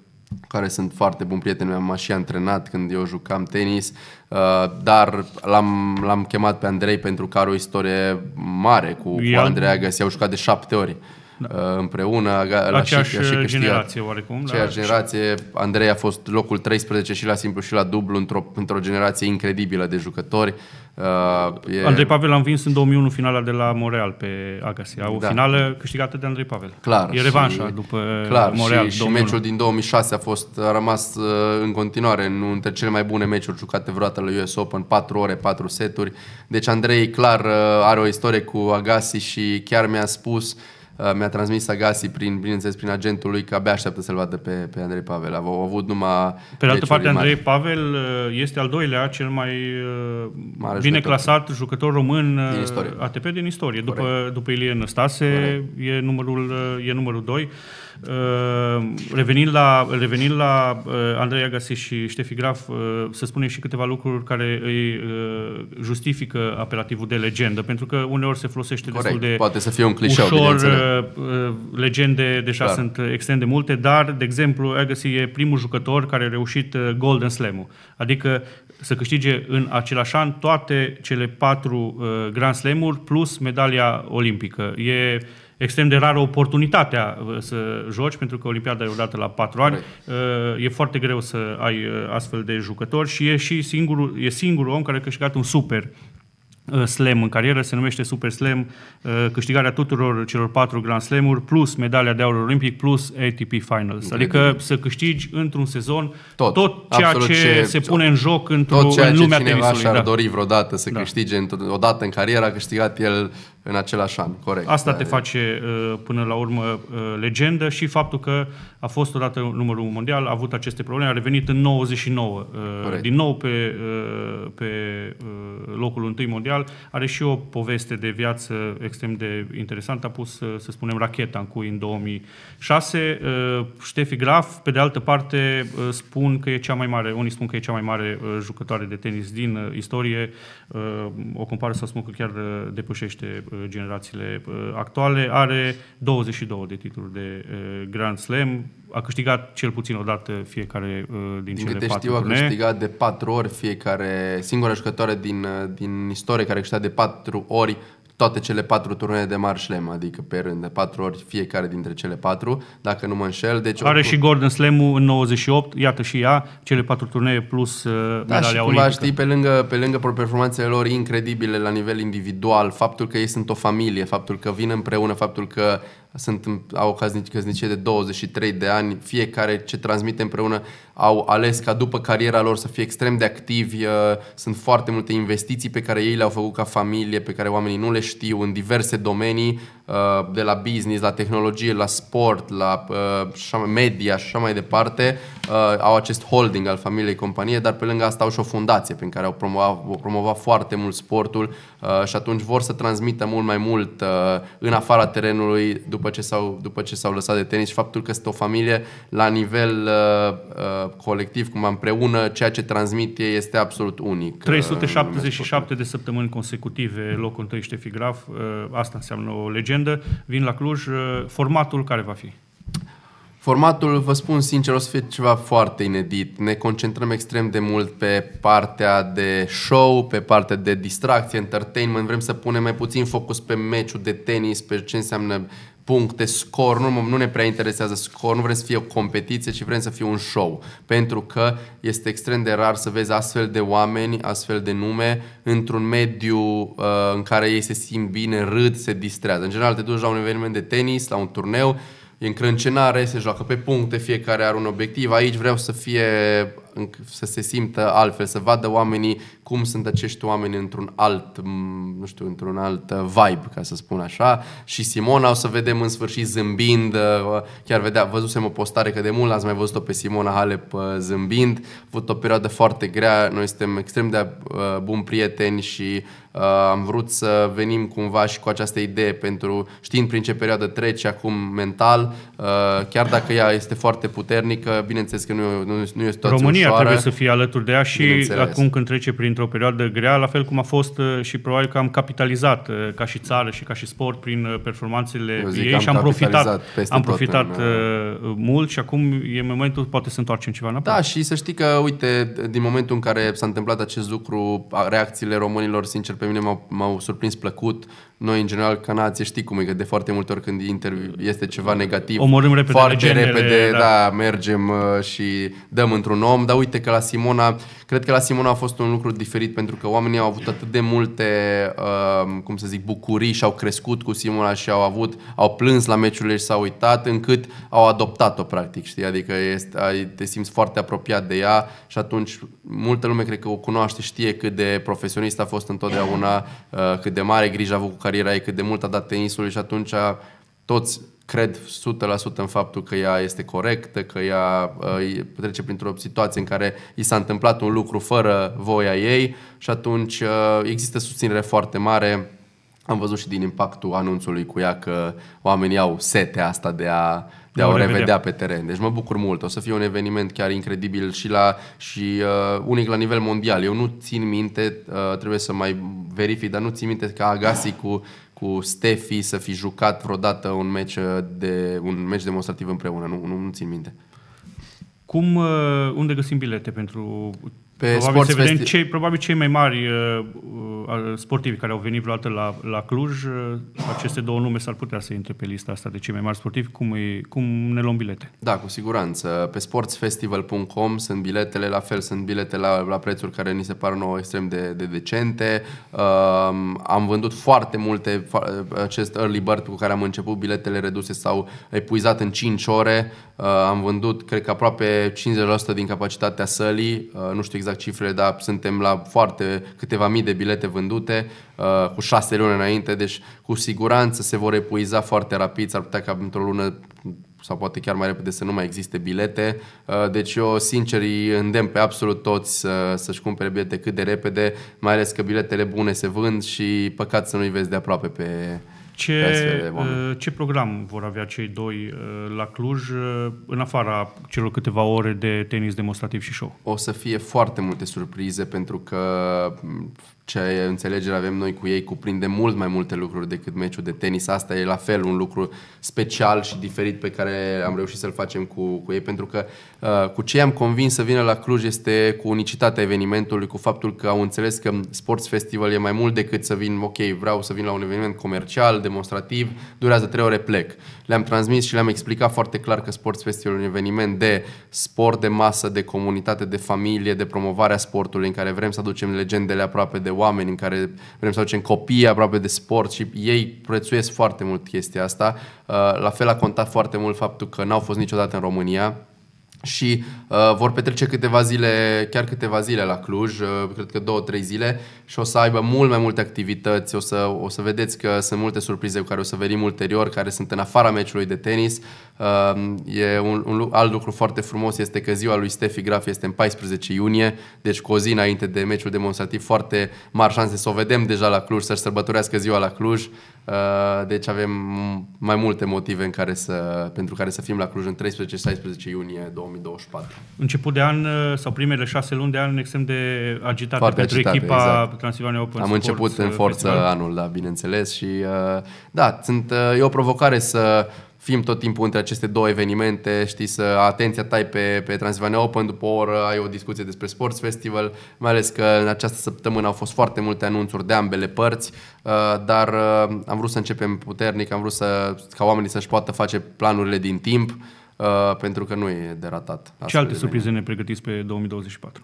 care sunt foarte buni prieteni, mi am și antrenat când eu jucam tenis, uh, dar l-am, l-am chemat pe Andrei pentru că are o istorie mare cu, cu Andrei Agassi, au jucat de șapte ori da. Uh, împreună. La Aceeași și, și generație oarecum. Da. Aceeași generație. Andrei a fost locul 13 și la simplu și la dublu într-o, într-o generație incredibilă de jucători. Uh, e... Andrei
Pavel l-a învins în 2001 finala de la Montreal pe Agassi. Da. O da. finală câștigată de Andrei Pavel. Clar. E revanșa și, după clar, Montreal și, și meciul
din 2006 a fost a rămas uh, în continuare în dintre cele mai bune meciuri jucate vreodată la US Open, 4 ore, 4 seturi. Deci Andrei clar uh, are o istorie cu Agassi și chiar mi-a spus uh, Uh, mi-a transmis Agassi, prin, bineînțeles, prin agentul lui, că abia așteaptă să-l vadă pe, pe Andrei Pavel. Au avut numai... Pe de altă parte, mari. Andrei
Pavel uh, este al doilea cel mai uh, Mare bine jucător. clasat jucător român din istorie. ATP din istorie. Corect. După, după Ilie Năstase, Corect. e numărul, e numărul 2. Uh, revenind la, revenind la uh, Andrei Agassi și Ștefi Graf, uh, să spunem și câteva lucruri care îi justifică apelativul de legendă, pentru că uneori se folosește Corect. destul de Poate să fie un clișeu, ușor, legende deja Clar. sunt extrem de multe, dar, de exemplu, Agassi e primul jucător care a reușit Golden Slam-ul, adică să câștige în același an toate cele patru Grand Slam-uri plus medalia olimpică. E extrem de rară oportunitatea uh, să joci, pentru că Olimpiada e odată la patru ani. Right. Uh, e foarte greu să ai uh, astfel de jucători și e și singurul, e singurul om care a câștigat un super slam în carieră, se numește Super Slam, câștigarea tuturor celor patru Grand Slam-uri, plus medalia de aur olimpic, plus ATP Finals. Incredibil. Adică să câștigi într-un sezon tot, tot ceea ce, ce se pune în joc într-o, tot ceea în lumea ce cineva tenisului. și-ar da.
dori vreodată să da. câștige, odată în carieră a câștigat el în același an, corect. Asta te da.
face uh, până la urmă uh, legendă și faptul că a fost odată numărul mondial, a avut aceste probleme, a revenit în 99, uh, corect. din nou pe, pe locul întâi mondial, are și o poveste de viață extrem de interesantă, a pus, să spunem, racheta în cui în 2006. Ștefi Graf, pe de altă parte, spun că e cea mai mare, unii spun că e cea mai mare jucătoare de tenis din istorie, o compară să spun că chiar depășește Uh, generațiile uh, actuale, are 22 de titluri de uh, Grand Slam, a câștigat cel puțin o dată fiecare din, din cele câte patru știu, a câștigat
de patru ori fiecare, singura jucătoare din, din istorie care a câștigat de patru ori toate cele patru turnee de mari slam, adică pe rând, de patru ori fiecare dintre cele patru, dacă nu mă înșel. Deci Are oricum... și
Gordon slam în 98, iată și ea, cele patru turnee plus uh, da, medalia și cumva, olimpică. știi,
pe lângă, pe lângă performanțele lor incredibile la nivel individual, faptul că ei sunt o familie, faptul că vin împreună, faptul că sunt, au căsnicie de 23 de ani, fiecare ce transmite împreună au ales ca după cariera lor să fie extrem de activi, uh, sunt foarte multe investiții pe care ei le-au făcut ca familie, pe care oamenii nu le știu în diverse domenii, Uh, de la business, la tehnologie, la sport, la uh, media și așa mai departe, uh, au acest holding al familiei companie, dar pe lângă asta au și o fundație prin care au promovat, promovat foarte mult sportul și atunci vor să transmită mult mai mult în afara terenului după ce s-au, după ce s-au lăsat de tenis și faptul că este o familie la nivel colectiv, cum împreună, ceea ce transmite este absolut unic. 377
de săptămâni consecutive locul întâi Ștefi Graf, asta înseamnă o legendă agenda, vin la Cluj, uh, formatul care va fi?
Formatul, vă spun sincer, o să fie ceva foarte inedit. Ne concentrăm extrem de mult pe partea de show, pe partea de distracție, entertainment. Vrem să punem mai puțin focus pe meciul de tenis, pe ce înseamnă puncte, scor, nu, nu ne prea interesează scor, nu vrem să fie o competiție, ci vrem să fie un show. Pentru că este extrem de rar să vezi astfel de oameni, astfel de nume, într-un mediu uh, în care ei se simt bine, râd, se distrează. În general te duci la un eveniment de tenis, la un turneu, e încrâncenare, se joacă pe puncte, fiecare are un obiectiv. Aici vreau să fie, să se simtă altfel, să vadă oamenii cum sunt acești oameni într-un alt, nu știu, într-un alt uh, vibe, ca să spun așa. Și Simona o să vedem în sfârșit zâmbind, uh, chiar vedea, văzusem o postare că de mult ați mai văzut-o pe Simona Halep uh, zâmbind. A avut o perioadă foarte grea, noi suntem extrem de buni prieteni și Uh, am vrut să venim cumva și cu această idee pentru, știind prin ce perioadă treci acum mental, uh, chiar dacă ea este foarte puternică, bineînțeles că nu, nu, nu e o România ușoară. trebuie să fie alături de ea și acum
când trece printr-o perioadă grea, la fel cum a fost uh, și probabil că am capitalizat ca și țară și ca și sport prin performanțele ei și am profitat, am profitat în... mult și acum e momentul poate să întoarcem ceva înapoi.
Da, și să știi că, uite, din momentul în care s-a întâmplat acest lucru, reacțiile românilor, sincer, pe mine m-au, m-au surprins plăcut noi, în general, canații, știi cum e, că de foarte multe ori când interviu este ceva negativ, Omorâm repede foarte legendele, repede, da. da, mergem uh, și dăm într-un om, dar uite că la Simona, cred că la Simona a fost un lucru diferit, pentru că oamenii au avut atât de multe, uh, cum să zic, bucurii și au crescut cu Simona și au avut, au plâns la meciurile și s-au uitat, încât au adoptat-o, practic, știi, adică este, te simți foarte apropiat de ea și atunci multă lume cred că o cunoaște, știe cât de profesionist a fost întotdeauna, uh, cât de mare grijă a avut cu cariera ei, cât de mult a dat tenisului și atunci toți cred 100% în faptul că ea este corectă, că ea uh, trece printr-o situație în care i s-a întâmplat un lucru fără voia ei și atunci uh, există susținere foarte mare. Am văzut și din impactul anunțului cu ea că oamenii au setea asta de a uh, de a o revedea. revedea pe teren. Deci mă bucur mult. O să fie un eveniment chiar incredibil și la și uh, unic la nivel mondial. Eu nu țin minte, uh, trebuie să mai verific, dar nu țin minte ca Agassi cu cu Steffi să fi jucat vreodată un meci uh, de un meci demonstrativ împreună. Nu, nu, nu țin minte.
Cum, uh, unde găsim bilete pentru pe probabil, sports vedem cei, probabil cei mai mari uh, uh sportivi care au venit vreodată la, la Cluj, uh, aceste două nume s-ar putea să intre pe lista asta de cei mai mari sportivi. Cum, e, cum ne luăm bilete? Da, cu siguranță.
Pe sportsfestival.com sunt biletele, la fel sunt bilete la, la prețuri care ni se par nouă extrem de, de decente. Uh, am vândut foarte multe acest early bird cu care am început, biletele reduse s-au epuizat în 5 ore. Uh, am vândut, cred că aproape 50% din capacitatea sălii, uh, nu știu exact cifrele, dar suntem la foarte câteva mii de bilete vândute uh, cu șase luni înainte, deci cu siguranță se vor epuiza foarte rapid, s-ar putea ca într-o lună sau poate chiar mai repede să nu mai existe bilete. Uh, deci eu sincer îi îndemn pe absolut toți să, să-și cumpere bilete cât de repede, mai ales că biletele bune se vând și păcat să nu-i vezi de aproape pe, ce, uh,
ce program vor avea cei doi uh, la Cluj, uh, în afara celor câteva ore de tenis demonstrativ și show?
O să fie foarte multe surprize pentru că ce înțelegere avem noi cu ei cuprinde mult mai multe lucruri decât meciul de tenis. Asta e la fel un lucru special și diferit pe care am reușit să-l facem cu, cu ei, pentru că uh, cu ce am convins să vină la Cluj este cu unicitatea evenimentului, cu faptul că au înțeles că Sports Festival e mai mult decât să vin, ok, vreau să vin la un eveniment comercial, demonstrativ, durează trei ore, plec le-am transmis și le-am explicat foarte clar că Sports Festival e un eveniment de sport, de masă, de comunitate, de familie, de promovarea sportului, în care vrem să aducem legendele aproape de oameni, în care vrem să aducem copii aproape de sport și ei prețuiesc foarte mult chestia asta. Uh, la fel a contat foarte mult faptul că n-au fost niciodată în România, și uh, vor petrece câteva zile, chiar câteva zile la Cluj, uh, cred că două, trei zile și o să aibă mult mai multe activități, o să, o să vedeți că sunt multe surprize cu care o să venim ulterior, care sunt în afara meciului de tenis, Um, e un, un alt lucru foarte frumos este că ziua lui Steffi Graf este în 14 iunie, deci cu o zi înainte de meciul demonstrativ foarte mari șanse să o vedem deja la Cluj, să-și sărbătorească ziua la Cluj. Uh, deci avem mai multe motive în care să, pentru care să fim la Cluj în 13-16
iunie 2024. Început de an uh, sau primele șase luni de an extrem de agitate Foarte pentru agitate, echipa exact. Transilvania Open Am Sports început în uh, forță festival.
anul, da, bineînțeles și da, sunt, e o provocare să fim tot timpul între aceste două evenimente, știi, să atenția ta pe, pe Transylvania Open, după o oră ai o discuție despre Sports Festival, mai ales că în această săptămână au fost foarte multe anunțuri de ambele părți, uh, dar uh, am vrut să începem puternic, am vrut să, ca oamenii să-și poată face planurile din timp, uh, pentru că nu e de ratat. Ce alte surprize
ne pregătiți pe 2024?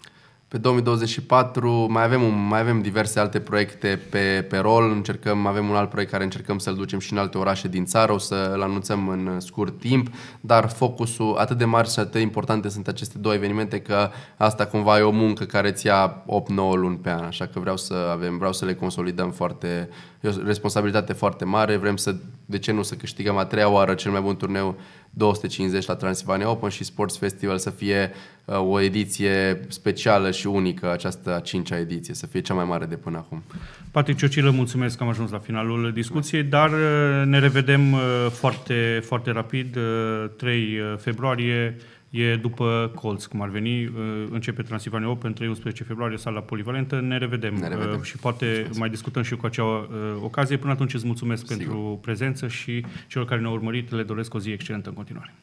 Pe 2024 mai avem, un, mai avem diverse alte proiecte pe, pe rol. Încercăm, avem un alt proiect care încercăm să-l ducem și în alte orașe din țară. O să-l anunțăm în scurt timp. Dar focusul atât de mare și atât de importante sunt aceste două evenimente că asta cumva e o muncă care ți ia 8-9 luni pe an. Așa că vreau să, avem, vreau să le consolidăm foarte, E o responsabilitate foarte mare, vrem să, de ce nu, să câștigăm a treia oară cel mai bun turneu 250 la Transilvania Open și Sports Festival să fie uh, o ediție specială și unică, această a cincea ediție, să fie cea mai mare de până acum.
Patrick Ciocilă, mulțumesc că am ajuns la finalul discuției, dar uh, ne revedem uh, foarte, foarte rapid, 3 februarie, E după colț, cum ar veni, uh, începe Transilvania Open, 13 februarie, sala polivalentă, ne revedem, ne revedem. Uh, și poate mulțumesc. mai discutăm și eu cu acea uh, ocazie. Până atunci îți mulțumesc Sigur. pentru prezență și celor care ne-au urmărit le doresc o zi excelentă în continuare.